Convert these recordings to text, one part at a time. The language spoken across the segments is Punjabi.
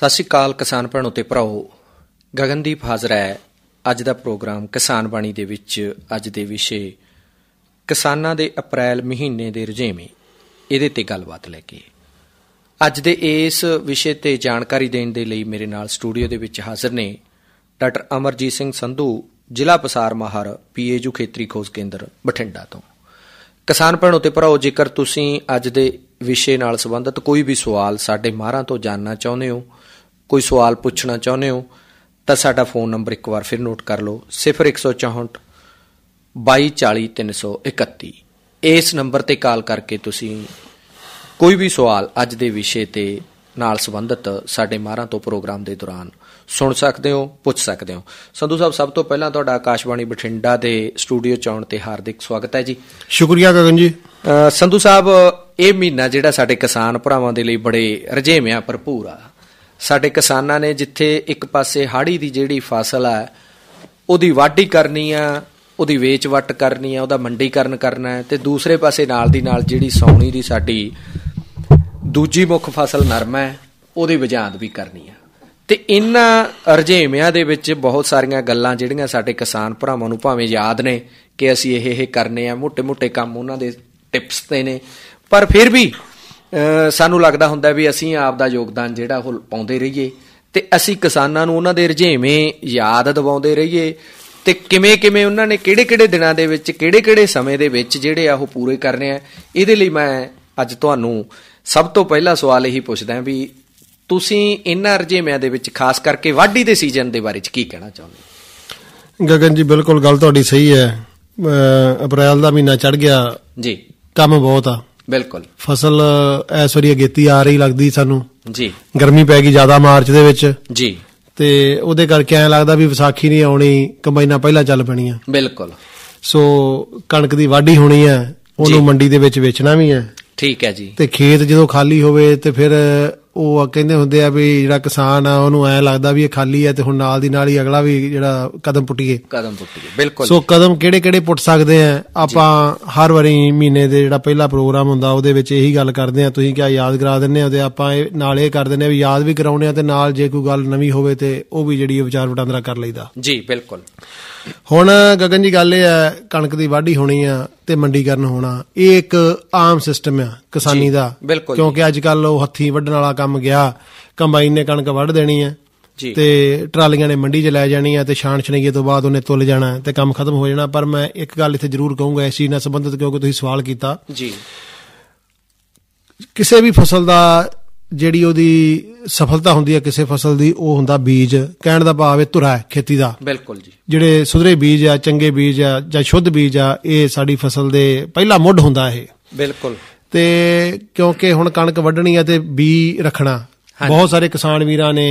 ਸਤਿ ਸ਼੍ਰੀ ਅਕਾਲ ਕਿਸਾਨ ਭੈਣੋ ਤੇ ਭਰਾਓ ਗਗਨਦੀਪ ਹਾਜ਼ਰ ਹੈ ਅੱਜ ਦਾ ਪ੍ਰੋਗਰਾਮ ਕਿਸਾਨ ਬਾਣੀ ਦੇ ਵਿੱਚ ਅੱਜ ਦੇ ਵਿਸ਼ੇ ਕਿਸਾਨਾਂ ਦੇ ਅਪ੍ਰੈਲ ਮਹੀਨੇ ਦੇ ਰੁਝੇਵੇਂ ਇਹਦੇ ਤੇ ਗੱਲਬਾਤ ਲੈ ਕੇ ਅੱਜ ਦੇ ਇਸ ਵਿਸ਼ੇ ਤੇ ਜਾਣਕਾਰੀ ਦੇਣ ਦੇ ਲਈ ਮੇਰੇ ਨਾਲ ਸਟੂਡੀਓ ਦੇ ਵਿੱਚ ਹਾਜ਼ਰ ਨੇ ਡਾਕਟਰ ਅਮਰਜੀਤ ਸਿੰਘ ਸੰਧੂ ਜ਼ਿਲ੍ਹਾ ਪਸਾਰ ਮਹਾਰ ਪੀਏਯੂ ਖੇਤਰੀ ਖੋਜ ਕੇਂਦਰ ਬਠਿੰਡਾ ਤੋਂ ਕਿਸਾਨ ਭੈਣੋ ਤੇ ਭਰਾਓ ਜੇਕਰ ਤੁਸੀਂ ਅੱਜ ਦੇ ਵਿਸ਼ੇ ਨਾਲ ਸੰਬੰਧਿਤ ਕੋਈ ਵੀ ਸਵਾਲ ਸਾਡੇ ਮਾਹਰਾਂ ਤੋਂ ਜਾਨਣਾ ਚਾਹੁੰਦੇ ਹੋ ਕੋਈ ਸਵਾਲ ਪੁੱਛਣਾ ਚਾਹੁੰਦੇ ਹੋ ਤਾਂ ਸਾਡਾ ਫੋਨ ਨੰਬਰ ਇੱਕ ਵਾਰ ਫਿਰ ਨੋਟ ਕਰ ਲਓ 0164 2240 ਇਸ ਨੰਬਰ ਤੇ ਕਾਲ ਕਰਕੇ ਤੁਸੀਂ ਕੋਈ ਵੀ ਸਵਾਲ ਅੱਜ ਦੇ ਵਿਸ਼ੇ ਤੇ ਨਾਲ ਸੰਬੰਧਿਤ ਸਾਡੇ ਮਾਰਾਂ ਤੋਂ ਪ੍ਰੋਗਰਾਮ ਦੇ ਦੌਰਾਨ ਸੁਣ ਸਕਦੇ ਹੋ ਪੁੱਛ ਸਕਦੇ ਹੋ ਸੰਧੂ ਸਾਹਿਬ ਸਭ ਤੋਂ ਪਹਿਲਾਂ ਤੁਹਾਡਾ ਆਕਾਸ਼ਵਾਣੀ ਬਠਿੰਡਾ ਦੇ ਸਟੂਡੀਓ ਚ ਆਉਣ ਤੇ ਹਾਰਦਿਕ ਸਵਾਗਤ ਹੈ ਜੀ ਸ਼ੁਕਰੀਆ ਗਗਨ ਜੀ ਸੰਧੂ ਸਾਹਿਬ ਇਹ ਮਹੀਨਾ ਜਿਹੜਾ ਸਾਡੇ ਕਿਸਾਨ ਭਰਾਵਾਂ ਦੇ ਲਈ ਬੜੇ ਰਜੇਵਿਆਂ ਭਰਪੂਰ ਆ ਸਾਡੇ ਕਿਸਾਨਾਂ ਨੇ ਜਿੱਥੇ ਇੱਕ ਪਾਸੇ ਹਾੜੀ ਦੀ ਜਿਹੜੀ ਫਸਲ ਆ ਉਹਦੀ ਵਾਢੀ ਕਰਨੀ ਆ ਉਹਦੀ ਵੇਚ ਵਟ ਕਰਨੀ ਆ ਉਹਦਾ ਮੰਡੀਕਰਨ ਕਰਨਾ ਹੈ ਤੇ ਦੂਸਰੇ ਪਾਸੇ ਨਾਲ ਦੀ ਨਾਲ ਜਿਹੜੀ ਸੌਣੀ ਦੀ ਸਾਡੀ ਦੂਜੀ ਮੁੱਖ ਫਸਲ ਨਰਮਾ ਹੈ ਉਹਦੀ ਵਿਜਾਂਦ ਵੀ ਕਰਨੀ ਆ ਤੇ ਇਨ੍ਹਾਂ ਰਜੇਵਿਆਂ ਦੇ ਵਿੱਚ ਬਹੁਤ ਸਾਰੀਆਂ ਗੱਲਾਂ ਜਿਹੜੀਆਂ ਸਾਡੇ ਕਿਸਾਨ ਭਰਾਵਾਂ ਨੂੰ ਭਾਵੇਂ ਯਾਦ ਨੇ ਕਿ ਅਸੀਂ ਇਹ ਇਹ ਕਰਨੇ ਆ ਮੋٹے-ਮੋٹے ਕੰਮ ਉਹਨਾਂ ਦੇ ਟਿਪਸ ਤੇ ਨੇ ਪਰ ਫਿਰ ਵੀ ਸਾਨੂੰ ਲੱਗਦਾ ਹੁੰਦਾ ਵੀ ਅਸੀਂ ਆਪ ਦਾ ਯੋਗਦਾਨ ਜਿਹੜਾ ਉਹ ਪਾਉਂਦੇ ਰਹੀਏ ਤੇ ਅਸੀਂ ਕਿਸਾਨਾਂ ਨੂੰ ਉਹਨਾਂ ਦੇ ਰਜੇਵੇਂ ਯਾਦ ਦਿਵਾਉਂਦੇ ਰਹੀਏ ਤੇ ਕਿਵੇਂ ਕਿਵੇਂ ਉਹਨਾਂ ਨੇ ਕਿਹੜੇ ਕਿਹੜੇ ਦਿਨਾਂ ਦੇ ਵਿੱਚ ਕਿਹੜੇ ਕਿਹੜੇ ਸਮੇਂ ਦੇ ਵਿੱਚ ਜਿਹੜੇ ਆ ਉਹ ਪੂਰੇ ਕਰਨੇ ਆ ਇਹਦੇ ਲਈ ਮੈਂ ਅੱਜ ਤੁਹਾਨੂੰ ਸਭ ਤੋਂ ਪਹਿਲਾ ਸਵਾਲ ਇਹੀ ਪੁੱਛਦਾ ਹਾਂ ਵੀ ਤੁਸੀਂ ਇਹਨਾਂ ਰੁਝੇਵਿਆਂ ਦੇ ਵਿੱਚ ਖਾਸ ਕਰਕੇ ਵਾਢੀ ਦੇ ਸੀਜ਼ਨ ਦੇ ਬਾਰੇ ਵਿੱਚ ਕੀ ਕਹਿਣਾ ਚਾਹੁੰਦੇ ਗਗਨ ਜੀ ਬਿਲਕੁਲ ਗੱਲ ਤੁਹਾਡੀ ਸਹੀ ਹੈ ਅਪ੍ਰੈਲ ਦਾ ਮਹੀਨਾ ਚੜ ਗਿਆ ਜੀ ਕੰਮ ਬਹੁਤ ਆ ਬਿਲਕੁਲ ਫਸਲ ਇਸ ਵਾਰੀ ਅਗੇਤੀ ਆ ਰਹੀ ਲੱਗਦੀ ਸਾਨੂੰ ਜੀ ਗਰਮੀ ਪੈ ਗਈ ਜ਼ਿਆਦਾ ਮਾਰਚ ਦੇ ਵਿੱਚ ਜੀ ਤੇ ਉਹਦੇ ਕਰਕੇ ਐ ਲੱਗਦਾ ਵੀ ਵਿਸਾਖੀ ਨਹੀਂ ਆਉਣੀ ਕੰਬਾਈਨਾਂ ਪਹਿਲਾਂ ਚੱਲ ਪੈਣੀਆਂ ਬਿਲਕੁਲ ਸੋ ਕਣਕ ਦੀ ਵਾਢੀ ਹੋਣੀ ਹੈ ਉਹਨੂੰ ਮੰਡੀ ਦੇ ਵਿੱਚ ਵੇਚਣਾ ਵੀ ਹੈ ਠੀਕ ਹੈ ਜੀ ਤੇ ਖੇਤ ਜਦੋਂ ਖਾਲੀ ਹੋਵੇ ਤੇ ਫਿਰ ਉਹ ਕਹਿੰਦੇ ਹੁੰਦੇ ਆ ਵੀ ਜਿਹੜਾ ਕਿਸਾਨ ਆ ਉਹਨੂੰ ਐ ਲੱਗਦਾ ਵੀ ਇਹ ਖਾਲੀ ਆ ਤੇ ਹੁਣ ਨਾਲ ਦੀ ਨਾਲ ਹੀ ਅਗਲਾ ਵੀ ਜਿਹੜਾ ਕਦਮ ਪੁੱਟੀਏ ਕਦਮ ਪੁੱਟੀਏ ਬਿਲਕੁਲ ਸੋ ਕਦਮ ਕਿਹੜੇ ਕਿਹੜੇ ਪੁੱਟ ਸਕਦੇ ਆ ਆਪਾਂ ਹਰ ਵਾਰੀ ਮਹੀਨੇ ਦੇ ਜਿਹੜਾ ਪਹਿਲਾ ਪ੍ਰੋਗਰਾਮ ਹੁੰਦਾ ਉਹਦੇ ਵਿੱਚ ਇਹੀ ਗੱਲ ਕਰਦੇ ਆ ਤੁਸੀਂ ਕਿਹਾ ਯਾਦ ਕਰਾ ਦਿੰਨੇ ਆ ਤੇ ਆਪਾਂ ਇਹ ਨਾਲ ਇਹ ਕਰ ਦਿੰਨੇ ਆ ਵੀ ਯਾਦ ਵੀ ਕਰਾਉਨੇ ਆ ਤੇ ਨਾਲ ਜੇ ਕੋਈ ਗੱਲ ਨਵੀਂ ਹੋਵੇ ਤੇ ਉਹ ਵੀ ਜਿਹੜੀ ਵਿਚਾਰ ਵਟਾਂਦਰਾ ਕਰ ਲਈਦਾ ਜੀ ਬਿਲਕੁਲ ਹੁਣ ਗਗਨ ਜੀ ਗੱਲ ਇਹ ਹੈ ਕਣਕ ਦੀ ਵਾਢੀ ਹੋਣੀ ਆ ਤੇ ਮੰਡੀਕਰਨ ਹੋਣਾ ਇਹ ਇੱਕ ਆਮ ਸਿਸਟਮ ਆ ਕਿਸਾਨੀ ਦਾ ਕਿਉਂਕਿ ਅੱਜ ਕੱਲ ਉਹ ਹੱਥੀ ਵੱਢਣ ਵਾਲਾ ਕੰਮ ਗਿਆ ਕੰਬਾਈਨ ਨੇ ਕਣਕ ਵੱਢ ਦੇਣੀ ਹੈ ਤੇ ਟਰਾਲੀਆਂ ਨੇ ਮੰਡੀ 'ਚ ਲੈ ਜਾਣੀ ਹੈ ਤੇ ਛਾਂਣ ਛਣੀਏ ਤੋਂ ਬਾਅਦ ਉਹਨੇ ਤੁੱਲ ਜਾਣਾ ਤੇ ਕੰਮ ਖਤਮ ਹੋ ਜਾਣਾ ਪਰ ਮੈਂ ਇੱਕ ਗੱਲ ਇੱਥੇ ਜ਼ਰੂਰ ਕਹੂੰਗਾ ਇਸ ਚੀਜ਼ ਨਾਲ ਸੰਬੰਧਿਤ ਕਿਉਂਕਿ ਤੁਸੀਂ ਸਵਾਲ ਕੀਤਾ ਜੀ ਕਿਸੇ ਵੀ ਫਸਲ ਦਾ ਜਿਹੜੀ ਉਹਦੀ ਸਫਲਤਾ ਹੁੰਦੀ ਹੈ ਕਿਸੇ ਫਸਲ ਦੀ ਉਹ ਹੁੰਦਾ ਬੀਜ ਕਹਿਣ ਦਾ ਭਾਵ ਹੈ ਧੁਰਾ ਹੈ ਖੇਤੀ ਦਾ ਬਿਲਕੁਲ ਜੀ ਜਿਹੜੇ ਸੁਧਰੇ ਬੀਜ ਆ ਚੰਗੇ ਬੀਜ ਆ ਜਾਂ ਸ਼ੁੱਧ ਬੀਜ ਆ ਇਹ ਸਾਡੀ ਫਸਲ ਦੇ ਪਹਿਲਾ ਮੁੱਢ ਹੁੰਦਾ ਇਹ ਬਿਲਕੁਲ ਤੇ ਕਿਉਂਕਿ ਹੁਣ ਕਣਕ ਵੱਢਣੀ ਆ ਤੇ ਬੀ ਰੱਖਣਾ ਬਹੁਤ ਸਾਰੇ ਕਿਸਾਨ ਵੀਰਾਂ ਨੇ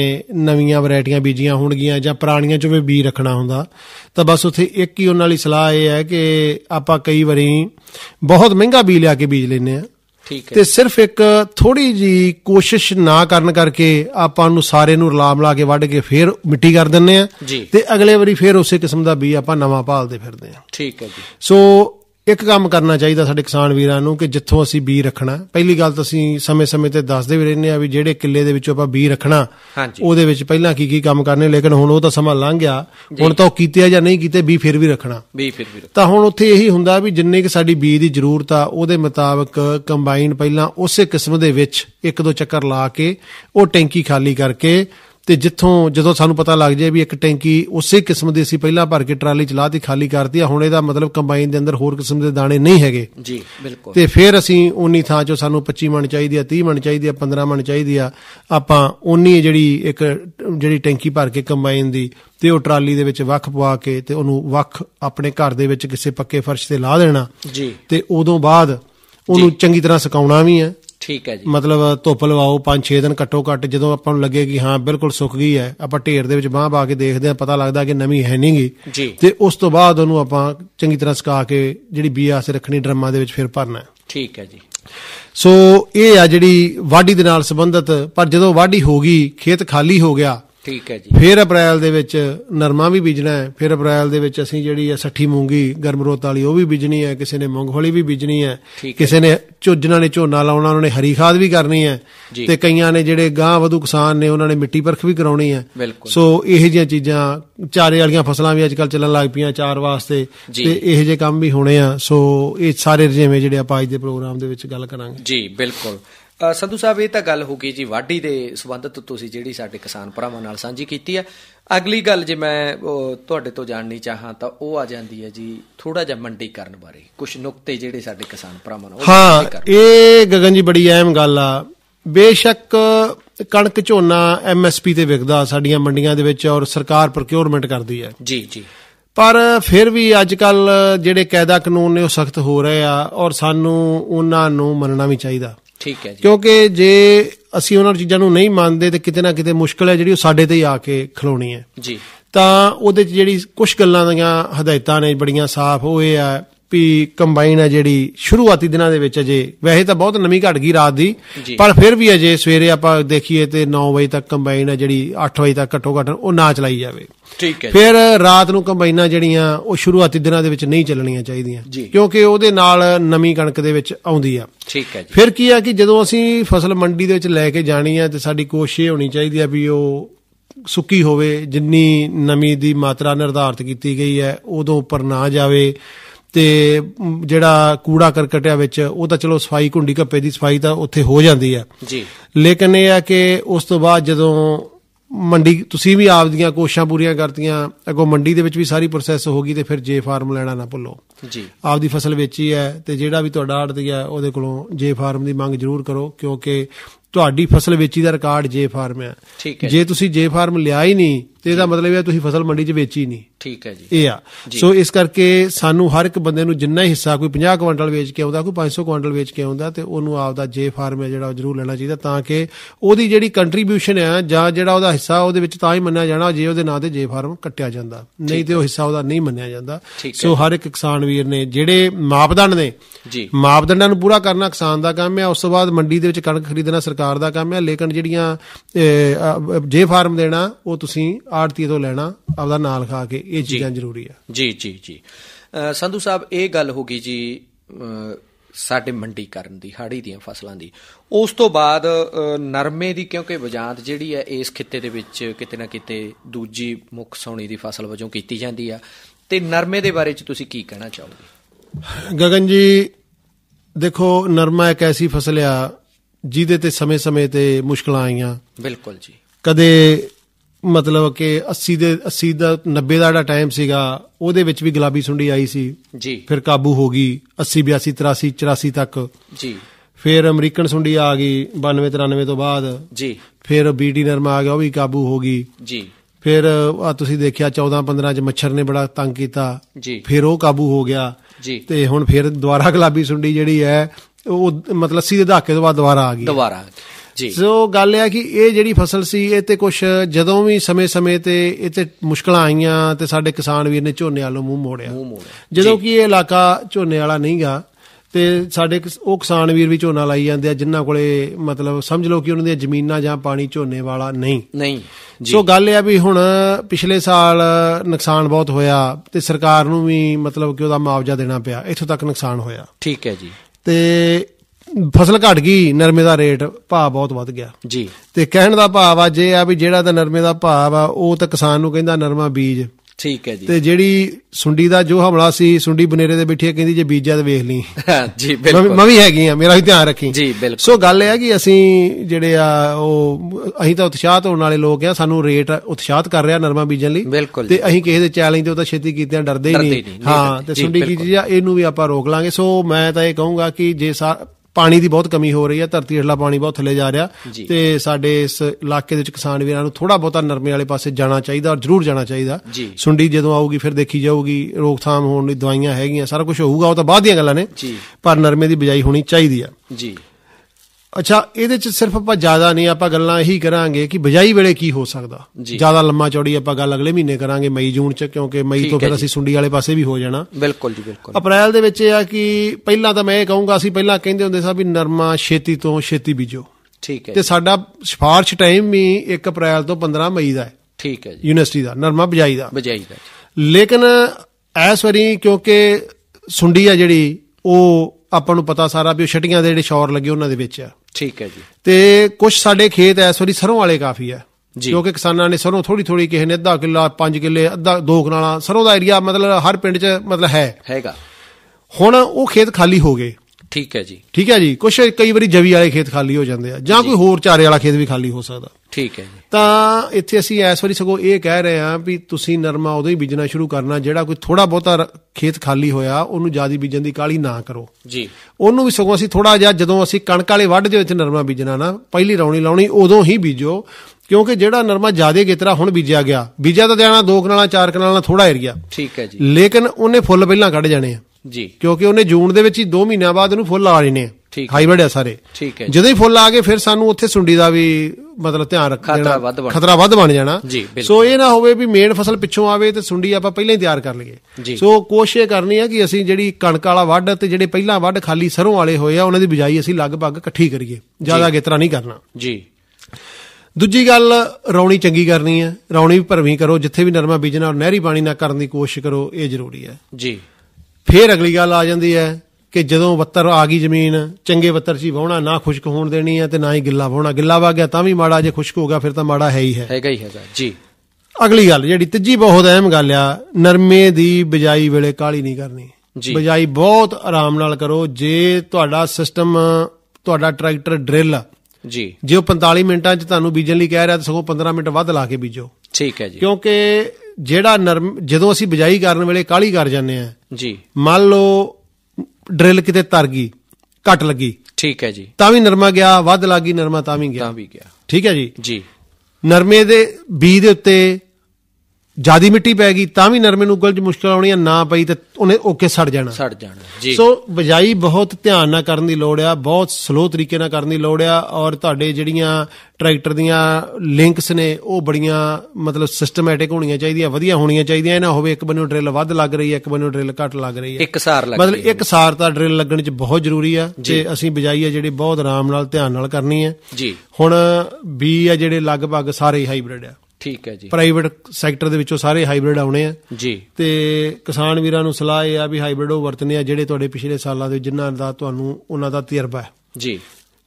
ਨਵੀਆਂ ਵੈਰਾਈਟੀਆਂ ਬੀਜੀਆਂ ਹੋਣਗੀਆਂ ਜਾਂ ਪੁਰਾਣੀਆਂ ਚੋਂ ਵੀ ਬੀ ਰੱਖਣਾ ਹੁੰਦਾ ਤਾਂ ਬਸ ਉਥੇ ਇੱਕ ਹੀ ਉਹਨਾਂ ਲਈ ਸਲਾਹ ਇਹ ਹੈ ਕਿ ਆਪਾਂ ਕਈ ਵਾਰੀ ਬਹੁਤ ਮਹਿੰਗਾ ਬੀ ਲਿਆ ਕੇ ਬੀਜ ਲੈਨੇ ਆ ਠੀਕ ਹੈ ਤੇ ਸਿਰਫ ਇੱਕ ਥੋੜੀ ਜੀ ਕੋਸ਼ਿਸ਼ ਨਾ ਕਰਨ ਕਰਕੇ ਆਪਾਂ ਨੂੰ ਸਾਰੇ ਨੂੰ ਰਲਾ ਮਲਾ ਕੇ ਵੱਢ ਕੇ ਫੇਰ ਮਿੱਟੀ ਕਰ ਦਿੰਨੇ ਆ ਤੇ ਅਗਲੇ ਵਾਰੀ ਫੇਰ ਉਸੇ ਕਿਸਮ ਦਾ ਬੀ ਆਪਾਂ ਨਵਾਂ ਪਾਲਦੇ ਫਿਰਦੇ ਆ ਠੀਕ ਹੈ ਜੀ ਸੋ ਇੱਕ ਕੰਮ ਕਰਨਾ ਚਾਹੀਦਾ ਸਾਡੇ ਕਿਸਾਨ ਵੀਰਾਂ ਨੂੰ ਕਿ ਜਿੱਥੋਂ ਅਸੀਂ ਬੀ ਰੱਖਣਾ ਪਹਿਲੀ ਗੱਲ ਤਾਂ ਅਸੀਂ ਸਮੇਂ-ਸਮੇਂ ਤੇ ਦੱਸਦੇ ਵੀ ਰਹਿੰਦੇ ਆ ਵੀ ਜਿਹੜੇ ਕਿੱਲੇ ਦੇ ਵਿੱਚੋਂ ਆਪਾਂ ਬੀ ਰੱਖਣਾ ਉਹਦੇ ਵਿੱਚ ਪਹਿਲਾਂ ਕੀ ਕੀ ਕੰਮ ਕਰਨੇ ਲੇਕਿਨ ਹੁਣ ਉਹ ਤਾਂ ਸਮਾਂ ਲੰਘ ਗਿਆ ਹੁਣ ਤਾਂ ਉਹ ਕੀਤੇ ਜਾਂ ਨਹੀਂ ਕੀਤੇ ਬੀ ਫਿਰ ਵੀ ਰੱਖਣਾ ਬੀ ਫਿਰ ਵੀ ਤਾਂ ਹੁਣ ਉੱਥੇ ਇਹੀ ਹੁੰਦਾ ਵੀ ਜਿੰਨੇ ਕਿ ਸਾਡੀ ਬੀ ਦੀ ਜ਼ਰੂਰਤ ਆ ਉਹਦੇ ਮੁਤਾਬਕ ਕੰਬਾਈਨ ਪਹਿਲਾਂ ਉਸੇ ਕਿਸਮ ਦੇ ਵਿੱਚ ਇੱਕ ਦੋ ਚੱਕਰ ਲਾ ਕੇ ਉਹ ਟੈਂਕੀ ਖਾਲੀ ਕਰਕੇ ਤੇ ਜਿੱਥੋਂ ਜਦੋਂ ਸਾਨੂੰ ਪਤਾ ਲੱਗ ਜਾਏ ਵੀ ਇੱਕ ਟੈਂਕੀ ਉਸੇ ਕਿਸਮ ਦੀ ਸੀ ਪਹਿਲਾਂ ਭਰ ਕੇ ਟਰਾਲੀ ਚ ਲਾਤੀ ਖਾਲੀ ਕਰਤੀ ਹੁਣ ਇਹਦਾ ਮਤਲਬ ਕੰਬਾਈਨ ਦੇ ਅੰਦਰ ਹੋਰ ਕਿਸਮ ਦੇ ਦਾਣੇ ਨਹੀਂ ਹੈਗੇ ਜੀ ਬਿਲਕੁਲ ਤੇ ਫਿਰ ਅਸੀਂ ਉਨੀ ਥਾਂ ਚੋਂ ਸਾਨੂੰ 25 ਮਣ ਚਾਹੀਦੀ ਆ 30 ਮਣ ਚਾਹੀਦੀ ਆ 15 ਮਣ ਚਾਹੀਦੀ ਆ ਆਪਾਂ ਉਨੀ ਜਿਹੜੀ ਇੱਕ ਜਿਹੜੀ ਟੈਂਕੀ ਭਰ ਕੇ ਕੰਬਾਈਨ ਦੀ ਤੇ ਉਹ ਟਰਾਲੀ ਦੇ ਵਿੱਚ ਵੱਖ ਪਵਾ ਕੇ ਤੇ ਉਹਨੂੰ ਵੱਖ ਆਪਣੇ ਘਰ ਦੇ ਵਿੱਚ ਕਿਸੇ ਪੱਕੇ ਫਰਸ਼ ਤੇ ਲਾ ਦੇਣਾ ਜੀ ਤੇ ਉਦੋਂ ਬਾਅਦ ਉਹਨੂੰ ਚੰਗੀ ਤਰ੍ਹਾਂ ਸੁਕਾਉਣਾ ਵੀ ਹੈ ਠੀਕ ਹੈ ਜੀ ਮਤਲਬ ਧੁੱਪ ਲਵਾਓ 5-6 ਦਿਨ ਘੱਟੋ ਘੱਟ ਜਦੋਂ ਆਪਾਂ ਨੂੰ ਲੱਗੇ ਕਿ ਹਾਂ ਬਿਲਕੁਲ ਸੁੱਕ ਗਈ ਹੈ ਆਪਾਂ ਢੇਰ ਦੇ ਵਿੱਚ ਬਾਹ ਬਾ ਕੇ ਦੇਖਦੇ ਆ ਪਤਾ ਲੱਗਦਾ ਕਿ ਨਵੀਂ ਹੈ ਨਹੀਂਗੀ ਤੇ ਉਸ ਤੋਂ ਬਾਅਦ ਉਹਨੂੰ ਆਪਾਂ ਚੰਗੀ ਤਰ੍ਹਾਂ ਸੁਕਾ ਕੇ ਜਿਹੜੀ ਬੀ ਆਸ ਰੱਖਣੀ ਡਰਮਾ ਦੇ ਵਿੱਚ ਫਿਰ ਭਰਨਾ ਠੀਕ ਹੈ ਜੀ ਸੋ ਇਹ ਆ ਜਿਹੜੀ ਵਾਢੀ ਦੇ ਨਾਲ ਸੰਬੰਧਿਤ ਪਰ ਜਦੋਂ ਵਾਢੀ ਹੋ ਗਈ ਖੇਤ ਖਾਲੀ ਹੋ ਗਿਆ ਠੀਕ ਹੈ ਜੀ ਫਿਰ ਅਪ੍ਰੈਲ ਦੇ ਵਿੱਚ ਨਰਮਾ ਵੀ ਬੀਜਣਾ ਹੈ ਫਿਰ ਅਪ੍ਰੈਲ ਦੇ ਵਿੱਚ ਅਸੀਂ ਜਿਹੜੀ ਹੈ ਸੱਠੀ ਮੂੰਗੀ ਗਰਮ ਰੋਤ ਵਾਲੀ ਉਹ ਵੀ ਬੀਜਣੀ ਹੈ ਕਿਸੇ ਨੇ ਮੂੰਗਫਲੀ ਵੀ ਬੀਜਣੀ ਹੈ ਕਿਸੇ ਨੇ ਝੋਜਣਾ ਨੇ ਝੋਨਾ ਲਾਉਣਾ ਉਹਨਾਂ ਨੇ ਹਰੀ ਖਾਦ ਵੀ ਕਰਨੀ ਹੈ ਤੇ ਕਈਆਂ ਨੇ ਜਿਹੜੇ ਗਾਂ ਵਧੂ ਕਿਸਾਨ ਨੇ ਉਹਨਾਂ ਨੇ ਮਿੱਟੀ ਪਰਖ ਵੀ ਕਰਾਉਣੀ ਹੈ ਸੋ ਇਹ ਜਿਹੀਆਂ ਚੀਜ਼ਾਂ ਚਾਰੇ ਵਾਲੀਆਂ ਫਸਲਾਂ ਵੀ ਅੱਜਕੱਲ ਚੱਲਣ ਲੱਗ ਪਈਆਂ ਚਾਰ ਵਾਸਤੇ ਤੇ ਇਹ ਜੇ ਕੰਮ ਵੀ ਹੋਣੇ ਆ ਸੋ ਇਹ ਸਾਰੇ ਜਿਵੇਂ ਜਿਹੜੇ ਆਪਾਂ ਅੱਜ ਦੇ ਪ੍ਰੋਗਰਾਮ ਦੇ ਵਿੱਚ ਗੱਲ ਕਰਾਂਗੇ ਜੀ ਬਿਲਕੁਲ ਸੰਧੂ ਸਾਹਿਬ ਇਹ ਤਾਂ ਗੱਲ ਹੋ ਗਈ ਜੀ ਵਾਢੀ ਦੇ ਸਬੰਧਤ ਤੁਸੀਂ ਜਿਹੜੀ ਸਾਡੇ ਕਿਸਾਨ ਭਰਾਵਾਂ ਨਾਲ ਸਾਂਝੀ ਕੀਤੀ ਆ ਅਗਲੀ ਗੱਲ ਜੇ ਮੈਂ ਤੁਹਾਡੇ ਤੋਂ ਜਾਣਨੀ ਚਾਹਾਂ ਤਾਂ ਉਹ ਆ ਜਾਂਦੀ ਹੈ ਜੀ ਥੋੜਾ ਜਿਹਾ ਮੰਡੀ ਕਰਨ ਬਾਰੇ ਕੁਝ ਨੁਕਤੇ ਜਿਹੜੇ ਸਾਡੇ ਕਿਸਾਨ ਭਰਾਵਾਂ ਨਾਲ ਹਾਂ ਇਹ ਗਗਨ ਜੀ ਬੜੀ ਅਹਿਮ ਗੱਲ ਆ ਬੇਸ਼ੱਕ ਕਣਕ ਝੋਨਾ ਐਮਐਸਪੀ ਤੇ ਵਿਕਦਾ ਸਾਡੀਆਂ ਮੰਡੀਆਂ ਦੇ ਵਿੱਚ ਔਰ ਸਰਕਾਰ ਪ੍ਰੋਕਿਉਰਮੈਂਟ ਕਰਦੀ ਹੈ ਜੀ ਜੀ ਪਰ ਫਿਰ ਵੀ ਅੱਜ ਕੱਲ ਜਿਹੜੇ ਕਾਇਦਾ ਕਾਨੂੰਨ ਨੇ ਉਹ ਸਖਤ ਹੋ ਰਹੇ ਆ ਔਰ ਸਾਨੂੰ ਉਹਨਾਂ ਨੂੰ ਮੰਨਣਾ ਵੀ ਚਾਹੀਦਾ ਠੀਕ ਹੈ ਜੀ ਕਿਉਂਕਿ ਜੇ ਅਸੀਂ ਉਹਨਾਂ ਚੀਜ਼ਾਂ ਨੂੰ ਨਹੀਂ ਮੰਨਦੇ ਤੇ ਕਿਤੇ ਨਾ ਕਿਤੇ ਮੁਸ਼ਕਲ ਹੈ ਜਿਹੜੀ ਉਹ ਸਾਡੇ ਤੇ ਹੀ ਆ ਕੇ ਖਲੋਣੀ ਹੈ ਜੀ ਤਾਂ ਉਹਦੇ ਚ ਜਿਹੜੀ ਕੁਝ ਗੱਲਾਂ ਦੀਆਂ ਹਦਾਇਤਾਂ ਨੇ ਬੜੀਆਂ ਸਾਫ਼ ਹੋਏ ਆ ਵੀ ਕੰਬਾਈਨ ਹੈ ਜਿਹੜੀ ਸ਼ੁਰੂਆਤੀ ਦਿਨਾਂ ਦੇ ਵਿੱਚ ਅਜੇ ਵੈਸੇ ਤਾਂ ਬਹੁਤ ਨਮੀ ਘਟ ਗਈ ਰਾਤ ਦੀ ਪਰ ਫਿਰ ਵੀ ਅਜੇ ਸਵੇਰੇ ਆਪਾਂ ਦੇਖੀਏ ਤੇ 9 ਵਜੇ ਤੱਕ ਕੰਬਾਈਨ ਹੈ ਜਿਹੜੀ 8 ਵਜੇ ਤੱਕ ਘੱਟੋ ਘੱਟ ਉਹ ਨਾ ਚਲਾਈ ਜਾਵੇ ਠੀਕ ਹੈ ਫਿਰ ਰਾਤ ਨੂੰ ਕੰਬਾਈਨਾਂ ਜਿਹੜੀਆਂ ਉਹ ਸ਼ੁਰੂਆਤੀ ਦਿਨਾਂ ਦੇ ਵਿੱਚ ਨਹੀਂ ਚੱਲਣੀਆਂ ਚਾਹੀਦੀਆਂ ਕਿਉਂਕਿ ਉਹਦੇ ਨਾਲ ਨਮੀ ਕਣਕ ਦੇ ਵਿੱਚ ਆਉਂਦੀ ਆ ਠੀਕ ਹੈ ਜੀ ਫਿਰ ਕੀ ਆ ਕਿ ਜਦੋਂ ਅਸੀਂ ਫਸਲ ਮੰਡੀ ਦੇ ਵਿੱਚ ਲੈ ਕੇ ਜਾਣੀ ਆ ਤੇ ਸਾਡੀ ਕੋਸ਼ਿਸ਼ ਇਹ ਹੋਣੀ ਚਾਹੀਦੀ ਆ ਵੀ ਉਹ ਸੁੱਕੀ ਹੋਵੇ ਜਿੰਨੀ ਨਮੀ ਦੀ ਮਾਤਰਾ ਨਿਰਧਾਰਤ ਕੀਤੀ ਗਈ ਹੈ ਉਦੋਂ ਉੱਪਰ ਨਾ ਜਾਵੇ ਤੇ ਜਿਹੜਾ ਕੂੜਾ ਕਰਕਟਿਆ ਵਿੱਚ ਉਹ ਤਾਂ ਚਲੋ ਸਫਾਈ ਕੁੰਡੀ ਕੱਪੇ ਦੀ ਸਫਾਈ ਤਾਂ ਉੱਥੇ ਹੋ ਜਾਂਦੀ ਹੈ ਜੀ ਲੇਕਿਨ ਇਹ ਆ ਕਿ ਉਸ ਤੋਂ ਬਾਅਦ ਜਦੋਂ ਮੰਡੀ ਤੁਸੀਂ ਵੀ ਆਪ ਦੀਆਂ ਕੋਸ਼ਿਸ਼ਾਂ ਪੂਰੀਆਂ ਕਰਤੀਆਂ ਅਗੋ ਮੰਡੀ ਦੇ ਵਿੱਚ ਵੀ ਸਾਰੀ ਪ੍ਰੋਸੈਸ ਹੋ ਗਈ ਤੇ ਫਿਰ ਜੇ ਫਾਰਮ ਲੈਣਾ ਨਾ ਭੁੱਲੋ ਜੀ ਆਪ ਦੀ ਫਸਲ ਵੇਚੀ ਹੈ ਤੇ ਜਿਹੜਾ ਵੀ ਤੁਹਾਡਾ ਆੜਤੀ ਹੈ ਉਹਦੇ ਕੋਲੋਂ ਜੇ ਫਾਰਮ ਦੀ ਮੰਗ ਜ਼ਰੂਰ ਕਰੋ ਕਿਉਂਕਿ ਤੁਹਾਡੀ ਫਸਲ ਵੇਚੀ ਦਾ ਰਿਕਾਰਡ ਜੇ ਫਾਰਮ ਹੈ ਜੇ ਤੁਸੀਂ ਜੇ ਫਾਰਮ ਲਿਆ ਹੀ ਨਹੀਂ ਤੇ ਇਹਦਾ ਮਤਲਬ ਹੈ ਤੁਸੀਂ ਫਸਲ ਮੰਡੀ 'ਚ ਵੇਚੀ ਨਹੀਂ ਠੀਕ ਹੈ ਜੀ ਇਹ ਆ ਸੋ ਇਸ ਕਰਕੇ ਸਾਨੂੰ ਹਰ ਇੱਕ ਬੰਦੇ ਨੂੰ ਜਿੰਨਾ ਹੀ ਹਿੱਸਾ ਕੋਈ 50 ਕੁਇੰਟਲ ਵੇਚ ਕੇ ਆਉਂਦਾ ਕੋਈ 500 ਕੁਇੰਟਲ ਵੇਚ ਕੇ ਆਉਂਦਾ ਤੇ ਉਹਨੂੰ ਆਪਦਾ ਜੇ ਫਾਰਮ ਹੈ ਜਿਹੜਾ ਉਹ ਜ਼ਰੂਰ ਲੈਣਾ ਚਾਹੀਦਾ ਤਾਂ ਕਿ ਉਹਦੀ ਜਿਹੜੀ ਕੰਟਰੀਬਿਊਸ਼ਨ ਹੈ ਜਾਂ ਜਿਹੜਾ ਉਹਦਾ ਹਿੱਸਾ ਉਹਦੇ ਵਿੱਚ ਤਾਂ ਹੀ ਮੰਨਿਆ ਜਾਣਾ ਜੇ ਉਹਦੇ ਨਾਂ ਤੇ ਜੇ ਫਾਰਮ ਕੱਟਿਆ ਜਾਂਦਾ ਨਹੀਂ ਤੇ ਉਹ ਹਿੱਸਾ ਉਹਦਾ ਨਹੀਂ ਮੰਨਿਆ ਜਾਂਦਾ ਸੋ ਹਰ ਇੱਕ ਕਿਸਾਨ ਵੀਰ ਨੇ ਜਿਹੜੇ ਮਾਪਦੰਡ ਨੇ ਜੀ ਮਾਪਦੰਡਾਂ ਨੂੰ ਪੂਰਾ ਕਰਨਾ ਕਿਸਾਨ ਦਾ ਕੰਮ ਹੈ ਉਸ ਤੋਂ ਬਾਅਦ ਮੰਡੀ ਦੇ ਵਿੱਚ ਕਣਕ ਖਰੀਦਣਾ ਸਰਕਾਰ ਦਾ ਕੰਮ ਹੈ ਲੇਕਿਨ ਜਿਹੜੀਆਂ ਜੇ ਫਾਰਮ ਦੇਣਾ ਉਹ ਤੁਸੀਂ ਆੜਤੀ ਤੋਂ ਲੈਣਾ ਆਪਦਾ ਨਾਲ ਖਾ ਕੇ ਇਹ ਚੀਜ਼ਾਂ ਜ਼ਰੂਰੀ ਆ ਜੀ ਜੀ ਜੀ ਸੰਧੂ ਸਾਹਿਬ ਇਹ ਗੱਲ ਹੋ ਗਈ ਜੀ ਸਾਡੇ ਮੰਡੀ ਕਰਨ ਦੀ ਹਾੜੀ ਦੀਆਂ ਫਸਲਾਂ ਦੀ ਉਸ ਤੋਂ ਬਾਅਦ ਨਰਮੇ ਦੀ ਕਿਉਂਕਿ ਵਜਾਂਤ ਜਿਹੜੀ ਹੈ ਇਸ ਖਿੱਤੇ ਦੇ ਵਿੱਚ ਕਿਤੇ ਨਾ ਕਿਤੇ ਦੂਜੀ ਮੁੱਖ ਸੌਣੀ ਦੀ ਫਸਲ ਵਜੋਂ ਕੀਤੀ ਜਾਂਦੀ ਆ ਤੇ ਨਰਮੇ ਦੇ ਬਾਰੇ ਚ ਤੁਸੀਂ ਕੀ ਕਹਿਣਾ ਚਾਹੋਗੇ ਗਗਨ ਜੀ ਦੇਖੋ ਨਰਮਾ ਇੱਕ ਐਸੀ ਫਸਲ ਆ ਜਿਹਦੇ ਤੇ ਸਮੇਂ-ਸਮੇਂ ਤੇ ਮੁਸ਼ਕਲਾਂ ਆਈਆਂ ਬਿਲਕੁਲ ਜੀ ਕਦੇ ਮਤਲਬ ਕਿ 80 ਦੇ 80 ਦਾ 90 ਦਾ ਟਾਈਮ ਸੀਗਾ ਉਹਦੇ ਵਿੱਚ ਵੀ ਗੁਲਾਬੀ ਸੁੰਡੀ ਆਈ ਸੀ ਜੀ ਫਿਰ ਕਾਬੂ ਹੋ ਗਈ 80 82 83 84 ਤੱਕ ਜੀ ਫਿਰ ਅਮਰੀਕਨ ਸੁੰਡੀ ਆ ਗਈ 92 93 ਤੋਂ ਬਾਅਦ ਜੀ ਫਿਰ ਬੀਡੀ ਨਰਮਾ ਆ ਗਿਆ ਉਹ ਵੀ ਕਾਬੂ ਹੋ ਗਈ ਜੀ ਫਿਰ ਆ ਤੁਸੀਂ ਦੇਖਿਆ 14 15 ਚ ਮੱਛਰ ਨੇ ਬੜਾ ਤੰਗ ਕੀਤਾ ਜੀ ਫਿਰ ਉਹ ਕਾਬੂ ਹੋ ਗਿਆ ਜੀ ਤੇ ਹੁਣ ਫਿਰ ਦੁਬਾਰਾ ਗੁਲਾਬੀ ਸੁੰਡੀ ਜਿਹੜੀ ਹੈ ਉਹ ਮਤਲਬ 80 ਦੇ ਦਹਾਕੇ ਤੋਂ ਬਾਅਦ ਦੁਬਾਰਾ ਆ ਗਈ ਦੁਬਾਰਾ ਜੀ ਸੋ ਗੱਲ ਇਹ ਆ ਕਿ ਇਹ ਜਿਹੜੀ ਫਸਲ ਸੀ ਇਹ ਤੇ ਕੁਝ ਜਦੋਂ ਵੀ ਸਮੇਂ-ਸਮੇਂ ਤੇ ਇਹ ਤੇ ਮੁਸ਼ਕਲਾਂ ਆਈਆਂ ਤੇ ਸਾਡੇ ਕਿਸਾਨ ਵੀਰ ਨੇ ਝੋਨੇ ਵਾਲੋਂ ਮੂੰਹ ਮੋੜਿਆ ਜਦੋਂ ਕਿ ਇਹ ਇਲਾਕਾ ਝੋਨੇ ਵਾਲਾ ਨਹੀਂਗਾ ਤੇ ਸਾਡੇ ਉਹ ਕਿਸਾਨ ਵੀਰ ਵੀ ਝੋਨਾ ਲਾਈ ਜਾਂਦੇ ਆ ਜਿਨ੍ਹਾਂ ਕੋਲੇ ਮਤਲਬ ਸਮਝ ਲਓ ਕਿ ਉਹਨਾਂ ਦੀਆਂ ਜ਼ਮੀਨਾਂ ਜਾਂ ਪਾਣੀ ਝੋਨੇ ਵਾਲਾ ਨਹੀਂ ਨਹੀਂ ਸੋ ਗੱਲ ਇਹ ਆ ਵੀ ਹੁਣ ਪਿਛਲੇ ਸਾਲ ਨੁਕਸਾਨ ਬਹੁਤ ਹੋਇਆ ਤੇ ਸਰਕਾਰ ਨੂੰ ਵੀ ਮਤਲਬ ਕਿ ਉਹਦਾ ਮੁਆਵਜ਼ਾ ਦੇਣਾ ਪਿਆ ਇੱਥੋਂ ਤੱਕ ਨੁਕਸਾਨ ਹੋਇਆ ਠੀਕ ਹੈ ਜੀ ਤੇ ਫਸਲ ਘਟ ਗਈ ਨਰਮੇ ਦਾ ਰੇਟ ਭਾਅ ਬਹੁਤ ਵੱਧ ਗਿਆ ਜੀ ਤੇ ਕਹਿਣ ਦਾ ਭਾਅ ਆ ਜੇ ਆ ਵੀ ਜਿਹੜਾ ਤਾਂ ਨਰਮੇ ਦਾ ਭਾਅ ਆ ਉਹ ਤਾਂ ਕਿਸਾਨ ਨੂੰ ਕਹਿੰਦਾ ਨਰਮਾ ਬੀਜ ਠੀਕ ਹੈ ਜੀ ਤੇ ਜਿਹੜੀ ਸੁੰਡੀ ਦਾ ਜੋ ਹਮਲਾ ਸੀ ਸੁੰਡੀ ਬਨੇਰੇ ਦੇ ਬਿਠੀ ਕਹਿੰਦੀ ਜੇ ਬੀਜਾ ਤਾਂ ਵੇਖ ਲਈ ਜੀ ਬਿਲਕੁਲ ਮੈਂ ਵੀ ਹੈਗੀ ਆ ਮੇਰਾ ਵੀ ਧਿਆਨ ਰੱਖੀ ਜੀ ਬਿਲਕੁਲ ਸੋ ਗੱਲ ਇਹ ਆ ਕਿ ਅਸੀਂ ਜਿਹੜੇ ਆ ਉਹ ਅਸੀਂ ਤਾਂ ਉਤਸ਼ਾਹਤ ਹੋਣ ਵਾਲੇ ਲੋਕ ਆ ਸਾਨੂੰ ਰੇਟ ਉਤਸ਼ਾਹਤ ਕਰ ਰਿਹਾ ਨਰਮਾ ਬੀਜਣ ਲਈ ਤੇ ਅਸੀਂ ਕਿਸੇ ਦੇ ਚੈਲੰਜ ਤੇ ਤਾਂ ਛੇਤੀ ਕੀਤੇ ਡਰਦੇ ਹੀ ਨਹੀਂ ਹਾਂ ਤੇ ਸੁੰਡੀ ਕੀ ਜੀ ਇਹਨੂੰ ਵੀ ਆਪਾਂ ਰੋਕ ਲਾਂਗੇ ਸੋ ਮੈਂ ਤਾਂ ਇਹ ਕਹੂੰਗਾ ਕਿ ਜੇ ਪਾਣੀ ਦੀ ਬਹੁਤ ਕਮੀ ਹੋ ਰਹੀ ਹੈ ਧਰਤੀ ਹੇਠਲਾ ਪਾਣੀ ਬਹੁਤ ਥੱਲੇ ਜਾ ਰਿਹਾ ਤੇ ਸਾਡੇ ਇਸ ਇਲਾਕੇ ਦੇ ਵਿੱਚ ਕਿਸਾਨ ਵੀਰਾਂ ਨੂੰ ਥੋੜਾ ਬਹੁਤਾ ਨਰਮੇ ਵਾਲੇ ਪਾਸੇ ਜਾਣਾ ਚਾਹੀਦਾ ਔਰ ਜ਼ਰੂਰ ਜਾਣਾ ਚਾਹੀਦਾ ਸੁੰਡੀ ਜਦੋਂ ਆਊਗੀ ਫਿਰ ਦੇਖੀ ਜਾਊਗੀ ਰੋਕਥਾਮ ਹੋਣ ਲਈ ਦਵਾਈਆਂ ਹੈਗੀਆਂ ਸਾਰਾ ਕੁਝ ਹੋਊਗਾ ਉਹ ਤਾਂ ਬਾਅਦ ਦੀਆਂ ਗੱਲਾਂ ਨੇ ਪਰ ਨਰਮੇ ਦੀ ਬਿਜਾਈ ਹੋਣੀ ਚਾਹੀਦੀ ਆ ਜੀ ਅੱਛਾ ਇਹਦੇ ਚ ਸਿਰਫ ਆਪਾਂ ਜ਼ਿਆਦਾ ਨਹੀਂ ਆਪਾਂ ਗੱਲਾਂ ਇਹੀ ਕਰਾਂਗੇ ਕਿ ਬਜਾਈ ਵੇਲੇ ਕੀ ਹੋ ਸਕਦਾ ਜ਼ਿਆਦਾ ਲੰਮਾ ਚੌੜੀ ਆਪਾਂ ਗੱਲ ਅਗਲੇ ਮਹੀਨੇ ਕਰਾਂਗੇ ਮਈ ਜੂਨ ਚ ਕਿਉਂਕਿ ਮਈ ਤੋਂ ਫਿਰ ਅਸੀਂ ਸੁੰਡੀ ਵਾਲੇ ਪਾਸੇ ਵੀ ਹੋ ਜਾਣਾ ਬਿਲਕੁਲ ਜੀ ਬਿਲਕੁਲ ਅਪ੍ਰੈਲ ਦੇ ਵਿੱਚ ਇਹ ਆ ਕਿ ਪਹਿਲਾਂ ਤਾਂ ਮੈਂ ਇਹ ਕਹੂੰਗਾ ਅਸੀਂ ਪਹਿਲਾਂ ਕਹਿੰਦੇ ਹੁੰਦੇ ਸਾਂ ਵੀ ਨਰਮਾ ਛੇਤੀ ਤੋਂ ਛੇਤੀ ਬੀਜੋ ਠੀਕ ਹੈ ਤੇ ਸਾਡਾ ਸਿਫਾਰਸ਼ ਟਾਈਮ ਵੀ 1 ਅਪ੍ਰੈਲ ਤੋਂ 15 ਮਈ ਦਾ ਹੈ ਠੀਕ ਹੈ ਜੀ ਯੂਨੀਵਰਸਿਟੀ ਦਾ ਨਰਮਾ ਬਜਾਈ ਦਾ ਬਜਾਈ ਦਾ ਲੇਕਿਨ ਐਸ ਵਾਰੀ ਕਿਉਂਕਿ ਸੁੰਡੀ ਆ ਜਿਹੜੀ ਉਹ ਆਪਾਂ ਨੂੰ ਪਤਾ ਸਾਰਾ ਵੀ ਉਹ ਛਟੀਆਂ ਦੇ ਜਿਹੜੇ ਸ਼ੌਰ ਲੱਗੇ ਉਹਨਾਂ ਦੇ ਵਿੱਚ ਆ ਠੀਕ ਹੈ ਜੀ ਤੇ ਕੁਝ ਸਾਡੇ ਖੇਤ ਐਸ ਵਾਰੀ ਸਰੋਂ ਵਾਲੇ ਕਾਫੀ ਹੈ ਕਿਉਂਕਿ ਕਿਸਾਨਾਂ ਨੇ ਸਰੋਂ ਥੋੜੀ ਥੋੜੀ ਕਿਸੇ ਨੇ ਅੱਧਾ ਕਿੱਲਾ 5 ਕਿੱਲੇ ਅੱਧਾ ਦੋ ਕਨਾਲਾ ਸਰੋਂ ਦਾ ਏਰੀਆ ਮਤਲਬ ਹਰ ਪਿੰਡ 'ਚ ਮਤਲਬ ਹੈ ਹੈਗਾ ਹੁਣ ਉਹ ਖੇਤ ਖਾਲੀ ਹੋ ਗਏ ਠੀਕ ਹੈ ਜੀ ਠੀਕ ਹੈ ਜੀ ਕੁਝ ਕਈ ਵਾਰੀ ਜਵੀ ਵਾਲੇ ਖੇਤ ਖਾਲੀ ਹੋ ਜਾਂਦੇ ਆ ਜਾਂ ਕੋਈ ਹੋਰ ਚਾਰੇ ਵਾਲਾ ਖੇਤ ਵੀ ਖਾਲੀ ਹੋ ਸਕਦਾ ਠੀਕ ਹੈ ਜੀ ਤਾਂ ਇੱਥੇ ਅਸੀਂ ਇਸ ਵਾਰੀ ਸਗੋ ਇਹ ਕਹਿ ਰਹੇ ਹਾਂ ਵੀ ਤੁਸੀਂ ਨਰਮਾ ਉਦੋਂ ਹੀ ਬੀਜਣਾ ਸ਼ੁਰੂ ਕਰਨਾ ਜਿਹੜਾ ਕੋਈ ਥੋੜਾ ਬਹੁਤਾ ਖੇਤ ਖਾਲੀ ਹੋਇਆ ਉਹਨੂੰ ਜਿਆਦਾ ਬੀਜਣ ਦੀ ਕਾਲੀ ਨਾ ਕਰੋ ਜੀ ਉਹਨੂੰ ਵੀ ਸਗੋ ਅਸੀਂ ਥੋੜਾ ਜਿਹਾ ਜਦੋਂ ਅਸੀਂ ਕਣਕ ਵਾਲੇ ਵੱਢ ਦੇ ਵਿੱਚ ਨਰਮਾ ਬੀਜਣਾ ਨਾ ਪਹਿਲੀ ਰੌਣੀ ਲਾਉਣੀ ਉਦੋਂ ਹੀ ਬੀਜੋ ਕਿਉਂਕਿ ਜਿਹੜਾ ਨਰਮਾ ਜਿਆਦਾ ਗੇਤਰਾ ਹੁਣ ਬੀਜਿਆ ਗਿਆ ਬੀਜਿਆ ਤਾਂ ਦੇਣਾ 2 ਕਨਾਲਾਂ 4 ਕਨਾਲਾਂ ਥੋੜਾ ਏਰੀਆ ਠੀਕ ਹੈ ਜੀ ਲੇਕਿਨ ਉਹਨੇ ਫੁੱਲ ਪਹਿਲਾਂ ਕੱਢ ਜਾਣੇ ਆ ਜੀ ਕਿਉਂਕਿ ਉਹਨੇ ਜੂਨ ਦੇ ਵਿੱਚ ਹੀ 2 ਮਹੀਨਿਆਂ ਬਾਅਦ ਉਹਨੂੰ ਫੁੱਲ ਆ ਰਹੇ ਨੇ ਠੀਕ ਹਾਈਬ੍ਰਿਡ ਆ ਸਾਰੇ ਠੀਕ ਹੈ ਜਦੋਂ ਹੀ ਫੁੱਲ ਆ ਗਏ ਫਿਰ ਸਾਨੂੰ ਉੱਥੇ ਸੁੰਡੀ ਦਾ ਵੀ ਮਤਲਬ ਧਿਆਨ ਰੱਖ ਦੇਣਾ ਖਤਰਾ ਵੱਧ ਬਣ ਜਾਣਾ ਸੋ ਇਹ ਨਾ ਹੋਵੇ ਵੀ ਮੇਨ ਫਸਲ ਪਿੱਛੋਂ ਆਵੇ ਤੇ ਸੁੰਡੀ ਆਪਾਂ ਪਹਿਲਾਂ ਹੀ ਤਿਆਰ ਕਰ ਲਈਏ ਸੋ ਕੋਸ਼ਿਸ਼ ਕਰਨੀ ਹੈ ਕਿ ਅਸੀਂ ਜਿਹੜੀ ਕਣਕ ਵਾਲਾ ਵੱਢ ਤੇ ਜਿਹੜੇ ਪਹਿਲਾਂ ਵੱਢ ਖਾਲੀ ਸਰੋਂ ਵਾਲੇ ਹੋਏ ਆ ਉਹਨਾਂ ਦੀ ਬਿਜਾਈ ਅਸੀਂ ਲਗਭਗ ਇਕੱਠੀ ਕਰੀਏ ਜ਼ਿਆਦਾ ਗੇਤਰਾ ਨਹੀਂ ਕਰਨਾ ਜੀ ਦੂਜੀ ਗੱਲ ਰੌਣੀ ਚੰਗੀ ਕਰਨੀ ਹੈ ਰੌਣੀ ਵੀ ਭਰਵੀਂ ਕਰੋ ਜਿੱਥੇ ਵੀ ਨਰਮਾ ਬੀਜਣਾ ਔਰ ਨਹਿਰੀ ਪਾਣੀ ਨਾ ਕਰਨ ਦੀ ਕੋਸ਼ਿਸ਼ ਕਰੋ ਇਹ ਜ਼ਰੂਰੀ ਹੈ ਜੀ ਫਿਰ ਅਗਲੀ ਗੱਲ ਆ ਜਾਂਦੀ ਹੈ ਕਿ ਜਦੋਂ ਬੱਤਰ ਆ ਗਈ ਜ਼ਮੀਨ ਚੰਗੇ ਬੱਤਰ ਸੀ ਵਾਉਣਾ ਨਾ ਖੁਸ਼ਕ ਹੋਣ ਦੇਣੀ ਹੈ ਤੇ ਨਾ ਹੀ ਗਿੱਲਾ ਵਹਣਾ ਗਿੱਲਾ ਵਾ ਗਿਆ ਤਾਂ ਵੀ ਮਾੜਾ ਜੇ ਖੁਸ਼ਕ ਹੋ ਗਿਆ ਫਿਰ ਤਾਂ ਮਾੜਾ ਹੈ ਹੀ ਹੈ ਹੈਗਾ ਹੀ ਹੈਗਾ ਜੀ ਅਗਲੀ ਗੱਲ ਜਿਹੜੀ ਤੀਜੀ ਬਹੁਤ ਅਹਿਮ ਗੱਲ ਆ ਨਰਮੇ ਦੀ ਬਜਾਈ ਵੇਲੇ ਕਾਲੀ ਨਹੀਂ ਕਰਨੀ ਬਜਾਈ ਬਹੁਤ ਆਰਾਮ ਨਾਲ ਕਰੋ ਜੇ ਤੁਹਾਡਾ ਸਿਸਟਮ ਤੁਹਾਡਾ ਟਰੈਕਟਰ ਡ੍ਰਿਲ ਜੀ ਜੇ ਉਹ 45 ਮਿੰਟਾਂ 'ਚ ਤੁਹਾਨੂੰ ਬੀਜਣ ਲਈ ਕਹਿ ਰਿਹਾ ਤਾਂ ਸਗੋਂ 15 ਮਿੰਟ ਵੱਧ ਲਾ ਕੇ ਬੀਜੋ ਠੀਕ ਹੈ ਜੀ ਕਿਉਂਕਿ ਜਿਹੜਾ ਨਰਮ ਜਦੋਂ ਅਸੀਂ ਬਜਾਈ ਕਰਨ ਵੇਲੇ ਕਾਲੀ ਕਰ ਜਾਂਦੇ ਆ ਜੀ ਮੰਨ ਲਓ ਡਰਿਲ ਕਿਤੇ ਤਰ ਗਈ ਘਟ ਲੱਗੀ ਠੀਕ ਹੈ ਜੀ ਤਾਂ ਵੀ ਨਰਮਾ ਗਿਆ ਵੱਧ ਲੱਗੀ ਨਰਮਾ ਤਾਂ ਵੀ ਗਿਆ ਤਾਂ ਵੀ ਗਿਆ ਠੀਕ ਹੈ ਜੀ ਜੀ ਨਰਮੇ ਦੇ ਬੀ ਦੇ ਉੱਤੇ ਜਿਆਦੀ ਮਿੱਟੀ ਪੈ ਗਈ ਤਾਂ ਵੀ ਨਰਮੇ ਨੂੰ ਉਗਲ ਚ ਮੁਸ਼ਕਲ ਆਉਣੀ ਆ ਨਾ ਪਈ ਤੇ ਉਹਨੇ ਓਕੇ ਸੜ ਜਾਣਾ ਸੜ ਜਾਣਾ ਜੀ ਸੋ ਬਜਾਈ ਬਹੁਤ ਧਿਆਨ ਨਾਲ ਕਰਨ ਦੀ ਲੋੜ ਆ ਬਹੁਤ ਸਲੋ ਤਰੀਕੇ ਨਾਲ ਕਰਨ ਦੀ ਲੋੜ ਆ ਔਰ ਤੁਹਾਡੇ ਜਿਹੜੀਆਂ ਟਰੈਕਟਰ ਦੀਆਂ ਲਿੰਕਸ ਨੇ ਉਹ ਬੜੀਆਂ ਮਤਲਬ ਸਿਸਟਮੈਟਿਕ ਹੋਣੀਆਂ ਚਾਹੀਦੀਆਂ ਵਧੀਆ ਹੋਣੀਆਂ ਚਾਹੀਦੀਆਂ ਇਹ ਨਾ ਹੋਵੇ ਇੱਕ ਬੰਨੂ ਡਰਿਲ ਵੱਧ ਲੱਗ ਰਹੀ ਹੈ ਇੱਕ ਬੰਨੂ ਡਰਿਲ ਘੱਟ ਲੱਗ ਰਹੀ ਹੈ ਇੱਕ ਸਾਰ ਲੱਗ ਮਤਲਬ ਇੱਕ ਸਾਰ ਤਾਂ ਡਰਿਲ ਲੱਗਣ ਚ ਬਹੁਤ ਜ਼ਰੂਰੀ ਆ ਤੇ ਅਸੀਂ ਬਜਾਈ ਆ ਜਿਹੜੀ ਬਹੁਤ ਆਰਾਮ ਨਾਲ ਧਿਆਨ ਨਾਲ ਕਰਨੀ ਹੈ ਜੀ ਹੁਣ ਵੀ ਆ ਜਿਹੜੇ ਲਗਭਗ ਸਾਰੇ ਹਾਈਬ੍ਰਿਡ ਆ ਠੀਕ ਹੈ ਜੀ ਪ੍ਰਾਈਵੇਟ ਸੈਕਟਰ ਦੇ ਵਿੱਚੋਂ ਸਾਰੇ ਹਾਈਬ੍ਰਿਡ ਆਉਣੇ ਆ ਜੀ ਤੇ ਕਿਸਾਨ ਵੀਰਾਂ ਨੂੰ ਸਲਾਹ ਇਹ ਆ ਵੀ ਹਾਈਬ੍ਰਿਡ ਉਹ ਵਰਤਨੇ ਆ ਜਿਹੜੇ ਤੁਹਾਡੇ ਪਿਛਲੇ ਸਾਲਾਂ ਦੇ ਜਿਨ੍ਹਾਂ ਦਾ ਤੁਹਾਨੂੰ ਉਹਨਾਂ ਦਾ ਤਜਰਬਾ ਹੈ ਜੀ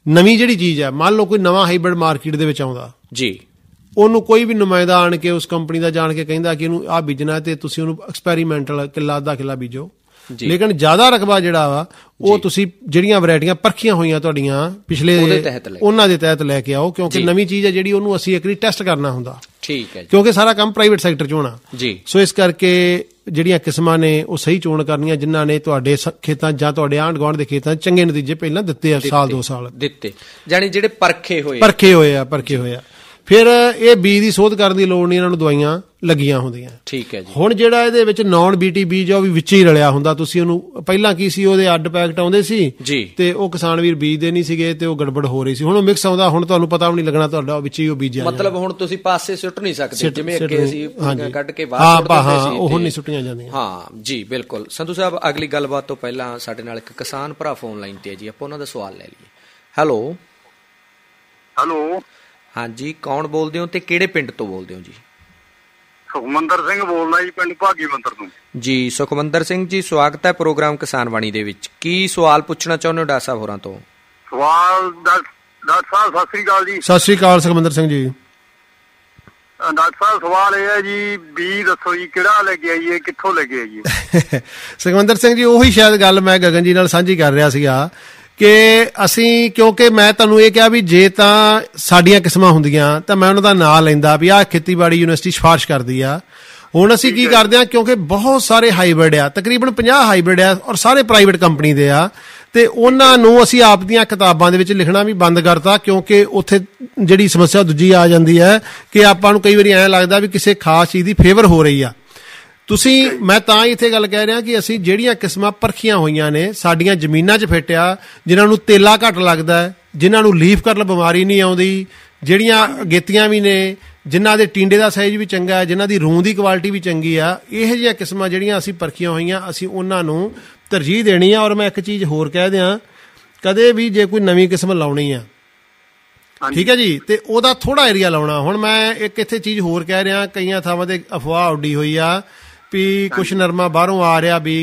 ਨਵੀਂ ਜਿਹੜੀ ਚੀਜ਼ ਹੈ ਮੰਨ ਲਓ ਕੋਈ ਨਵਾਂ ਹਾਈਬ੍ਰਿਡ ਮਾਰਕੀਟ ਦੇ ਵਿੱਚ ਆਉਂਦਾ ਜੀ ਉਹਨੂੰ ਕੋਈ ਵੀ ਨੁਮਾਇੰਦਾ ਆਣ ਕੇ ਉਸ ਕੰਪਨੀ ਦਾ ਜਾਣ ਕੇ ਕਹਿੰਦਾ ਕਿ ਇਹਨੂੰ ਆ ਬੀਜਣਾ ਤੇ ਤੁਸੀਂ ਉਹਨੂੰ ਐਕਸਪੈਰੀਮੈਂਟਲ ਕਿੱਲਾ ਦਾ ਕਿੱਲਾ ਬੀਜੋ ਲੇਕਿਨ ਜ਼ਿਆਦਾ ਰਕਬਾ ਜਿਹੜਾ ਵਾ ਉਹ ਤੁਸੀਂ ਜਿਹੜੀਆਂ ਵੈਰਾਈਟੀਆਂ ਪਰਖੀਆਂ ਹੋਈਆਂ ਤੁਹਾਡੀਆਂ ਪਿਛਲੇ ਉਹਨਾਂ ਦੇ ਤਹਿਤ ਲੈ ਕੇ ਆਓ ਕਿਉਂਕਿ ਨਵੀਂ ਚੀਜ਼ ਹੈ ਜਿਹੜੀ ਉਹਨੂੰ ਅਸੀਂ ਇੱਕ ਵਾਰੀ ਟੈਸਟ ਕਰਨਾ ਹੁੰਦਾ ਠੀਕ ਹੈ ਕਿਉਂਕਿ ਸਾਰਾ ਕੰਮ ਪ੍ਰਾਈਵੇਟ ਸੈਕਟਰ 'ਚ ਹੋਣਾ ਜੀ ਸੋ ਇਸ ਕਰਕੇ ਜਿਹੜੀਆਂ ਕਿਸਮਾਂ ਨੇ ਉਹ ਸਹੀ ਚੋਣ ਕਰਨੀਆਂ ਜਿਨ੍ਹਾਂ ਨੇ ਤੁਹਾਡੇ ਖੇਤਾਂ ਜਾਂ ਤੁਹਾਡੇ ਆਂਡ ਗਵਾਂਡ ਦੇ ਖੇਤਾਂ ਚੰਗੇ ਨਤੀਜੇ ਪਹਿਲਾਂ ਦਿੱਤੇ ਆ ਸਾਲ ਦੋ ਸਾਲ ਦਿੱਤੇ ਯਾਨੀ ਜਿਹੜੇ ਪਰਖੇ ਹੋਏ ਪਰਖੇ ਹੋਏ ਆ ਪਰਖੇ ਹੋਏ ਆ ਫਿਰ ਇਹ ਬੀਜ ਦੀ ਸੋਧ ਕਰਨ ਦੀ ਲੋੜ ਨਹੀਂ ਇਹਨਾਂ ਨੂੰ ਦਵਾਈਆਂ ਲੱਗੀਆਂ ਹੁੰਦੀਆਂ ਠੀਕ ਹੈ ਜੀ ਹੁਣ ਜਿਹੜਾ ਇਹਦੇ ਵਿੱਚ ਨੌਨ ਬੀਟੀ ਬੀਜ ਆ ਉਹ ਵੀ ਵਿੱਚ ਹੀ ਰਲਿਆ ਹੁੰਦਾ ਤੁਸੀਂ ਉਹਨੂੰ ਪਹਿਲਾਂ ਕੀ ਸੀ ਉਹਦੇ ਅੱਡ ਪੈਕਟ ਆਉਂਦੇ ਸੀ ਤੇ ਉਹ ਕਿਸਾਨ ਵੀਰ ਬੀਜਦੇ ਨਹੀਂ ਸੀਗੇ ਤੇ ਉਹ ਗੜਬੜ ਹੋ ਰਹੀ ਸੀ ਹੁਣ ਉਹ ਮਿਕਸ ਆਉਂਦਾ ਹੁਣ ਤੁਹਾਨੂੰ ਪਤਾ ਵੀ ਨਹੀਂ ਲੱਗਣਾ ਤੁਹਾਡਾ ਵਿੱਚ ਹੀ ਉਹ ਬੀਜਿਆ ਮਤਲਬ ਹੁਣ ਤੁਸੀਂ ਪਾਸੇ ਸੁੱਟ ਨਹੀਂ ਸਕਦੇ ਜਿਵੇਂ ਅੱਗੇ ਅਸੀਂ ਕੱਢ ਕੇ ਬਾਹਰ ਸੁੱਟਦੇ ਸੀ ਹਾਂ ਉਹ ਹੁਣ ਨਹੀਂ ਸੁੱਟੀਆਂ ਜਾਂਦੀਆਂ ਹਾਂ ਜੀ ਬਿਲਕੁਲ ਸੰਧੂ ਸਾਹਿਬ ਅਗਲੀ ਗੱਲਬਾਤ ਤੋਂ ਪਹਿਲਾਂ ਸਾਡੇ ਨਾਲ ਇੱਕ ਕਿਸਾਨ ਭਰਾ ਫੋਨ ਲਾਈਨ ਤੇ ਜੀ ਆਪਾਂ ਉਹਨਾਂ ਦਾ ਸਵਾਲ ਲੈ ਲਈਏ ਹੈਲੋ ਹੈਲੋ ਹਾਂਜੀ ਕੌਣ ਬੋਲਦੇ ਹੋ ਤੇ ਕਿਹੜੇ ਪਿੰਡ ਤੋਂ ਬੋਲਦੇ ਹੋ ਜੀ ਸੁਖਮੰਦਰ ਸਿੰਘ ਬੋਲਦਾ ਜੀ ਪਿੰਡ ਭਾਗੀ ਮੰਦਰ ਤੋਂ ਜੀ ਸੁਖਮੰਦਰ ਸਿੰਘ ਜੀ ਸਵਾਗਤ ਹੈ ਪ੍ਰੋਗਰਾਮ ਕਿਸਾਨ ਬਾਣੀ ਦੇ ਵਿੱਚ ਕੀ ਸਵਾਲ ਪੁੱਛਣਾ ਚਾਹੁੰਦੇ ਹੋ ਡਾ ਸਾਹਿਬ ਹੋਰਾਂ ਤੋਂ ਸਵਾਲ ਡਾਕਟਰ ਸਾਹਿਬ ਸਤਿ ਸ੍ਰੀ ਅਕਾਲ ਜੀ ਸਤਿ ਸ੍ਰੀ ਅਕਾਲ ਸੁਖਮੰਦਰ ਸਿੰਘ ਜੀ ਡਾਕਟਰ ਸਾਹਿਬ ਸਵਾਲ ਇਹ ਹੈ ਜੀ ਵੀ ਦੱਸੋ ਜੀ ਕਿਹੜਾ ਲੈ ਕੇ ਆਈਏ ਕਿੱਥੋਂ ਲੈ ਕੇ ਆਈਏ ਸੁਖਮੰਦਰ ਸਿੰਘ ਜੀ ਉਹੀ ਸ਼ਾਇਦ ਗੱਲ ਮੈਂ ਗਗਨ ਜੀ ਨਾਲ ਸਾਂਝੀ ਕਰ ਰਿਹਾ ਸੀਗਾ ਕਿ ਅਸੀਂ ਕਿਉਂਕਿ ਮੈਂ ਤੁਹਾਨੂੰ ਇਹ ਕਿਹਾ ਵੀ ਜੇ ਤਾਂ ਸਾਡੀਆਂ ਕਿਸਮਾਂ ਹੁੰਦੀਆਂ ਤਾਂ ਮੈਂ ਉਹਨਾਂ ਦਾ ਨਾਮ ਲੈਂਦਾ ਵੀ ਆਹ ਖੇਤੀਬਾੜੀ ਯੂਨੀਵਰਸਿਟੀ ਸਿਫਾਰਿਸ਼ ਕਰਦੀ ਆ ਹੁਣ ਅਸੀਂ ਕੀ ਕਰਦੇ ਆ ਕਿਉਂਕਿ ਬਹੁਤ ਸਾਰੇ ਹਾਈਬ੍ਰਿਡ ਆ ਤਕਰੀਬਨ 50 ਹਾਈਬ੍ਰਿਡ ਆ ਔਰ ਸਾਰੇ ਪ੍ਰਾਈਵੇਟ ਕੰਪਨੀ ਦੇ ਆ ਤੇ ਉਹਨਾਂ ਨੂੰ ਅਸੀਂ ਆਪ ਦੀਆਂ ਕਿਤਾਬਾਂ ਦੇ ਵਿੱਚ ਲਿਖਣਾ ਵੀ ਬੰਦ ਕਰਤਾ ਕਿਉਂਕਿ ਉੱਥੇ ਜਿਹੜੀ ਸਮੱਸਿਆ ਦੂਜੀ ਆ ਜਾਂਦੀ ਹੈ ਕਿ ਆਪਾਂ ਨੂੰ ਕਈ ਵਾਰੀ ਐਂ ਲੱਗਦਾ ਵੀ ਕਿਸੇ ਖਾਸ ਚੀਜ਼ ਦੀ ਫੇਵਰ ਹੋ ਰਹੀ ਆ ਤੁਸੀਂ ਮੈਂ ਤਾਂ ਇੱਥੇ ਗੱਲ ਕਹਿ ਰਿਹਾ ਕਿ ਅਸੀਂ ਜਿਹੜੀਆਂ ਕਿਸਮਾਂ ਪਰਖੀਆਂ ਹੋਈਆਂ ਨੇ ਸਾਡੀਆਂ ਜ਼ਮੀਨਾਂ 'ਚ ਫੇਟਿਆ ਜਿਨ੍ਹਾਂ ਨੂੰ ਤੇਲਾ ਘੱਟ ਲੱਗਦਾ ਜਿਨ੍ਹਾਂ ਨੂੰ ਲੀਫ ਕਰਲ ਬਿਮਾਰੀ ਨਹੀਂ ਆਉਂਦੀ ਜਿਹੜੀਆਂ ਗੇਤੀਆਂ ਵੀ ਨੇ ਜਿਨ੍ਹਾਂ ਦੇ ਟਿੰਡੇ ਦਾ ਸਾਈਜ਼ ਵੀ ਚੰਗਾ ਹੈ ਜਿਨ੍ਹਾਂ ਦੀ ਰੂੰ ਦੀ ਕੁਆਲਿਟੀ ਵੀ ਚੰਗੀ ਆ ਇਹ ਜਿਹੀਆਂ ਕਿਸਮਾਂ ਜਿਹੜੀਆਂ ਅਸੀਂ ਪਰਖੀਆਂ ਹੋਈਆਂ ਅਸੀਂ ਉਹਨਾਂ ਨੂੰ ਤਰਜੀਹ ਦੇਣੀ ਆ ਔਰ ਮੈਂ ਇੱਕ ਚੀਜ਼ ਹੋਰ ਕਹਿ ਦਿਆਂ ਕਦੇ ਵੀ ਜੇ ਕੋਈ ਨਵੀਂ ਕਿਸਮ ਲਾਉਣੀ ਆ ਠੀਕ ਹੈ ਜੀ ਤੇ ਉਹਦਾ ਥੋੜਾ ਏਰੀਆ ਲਾਉਣਾ ਹੁਣ ਮੈਂ ਇੱਕ ਇੱਥੇ ਚੀਜ਼ ਹੋਰ ਕਹਿ ਰਿਹਾ ਕਈਆਂ ਥਾਵਾਂ ਤੇ ਅਫਵਾਹ ਉੱਡੀ ਹੋਈ ਆ ਵੀ ਕੁਛ ਨਰਮਾ ਬਾਹਰੋਂ ਆ ਰਿਹਾ ਵੀ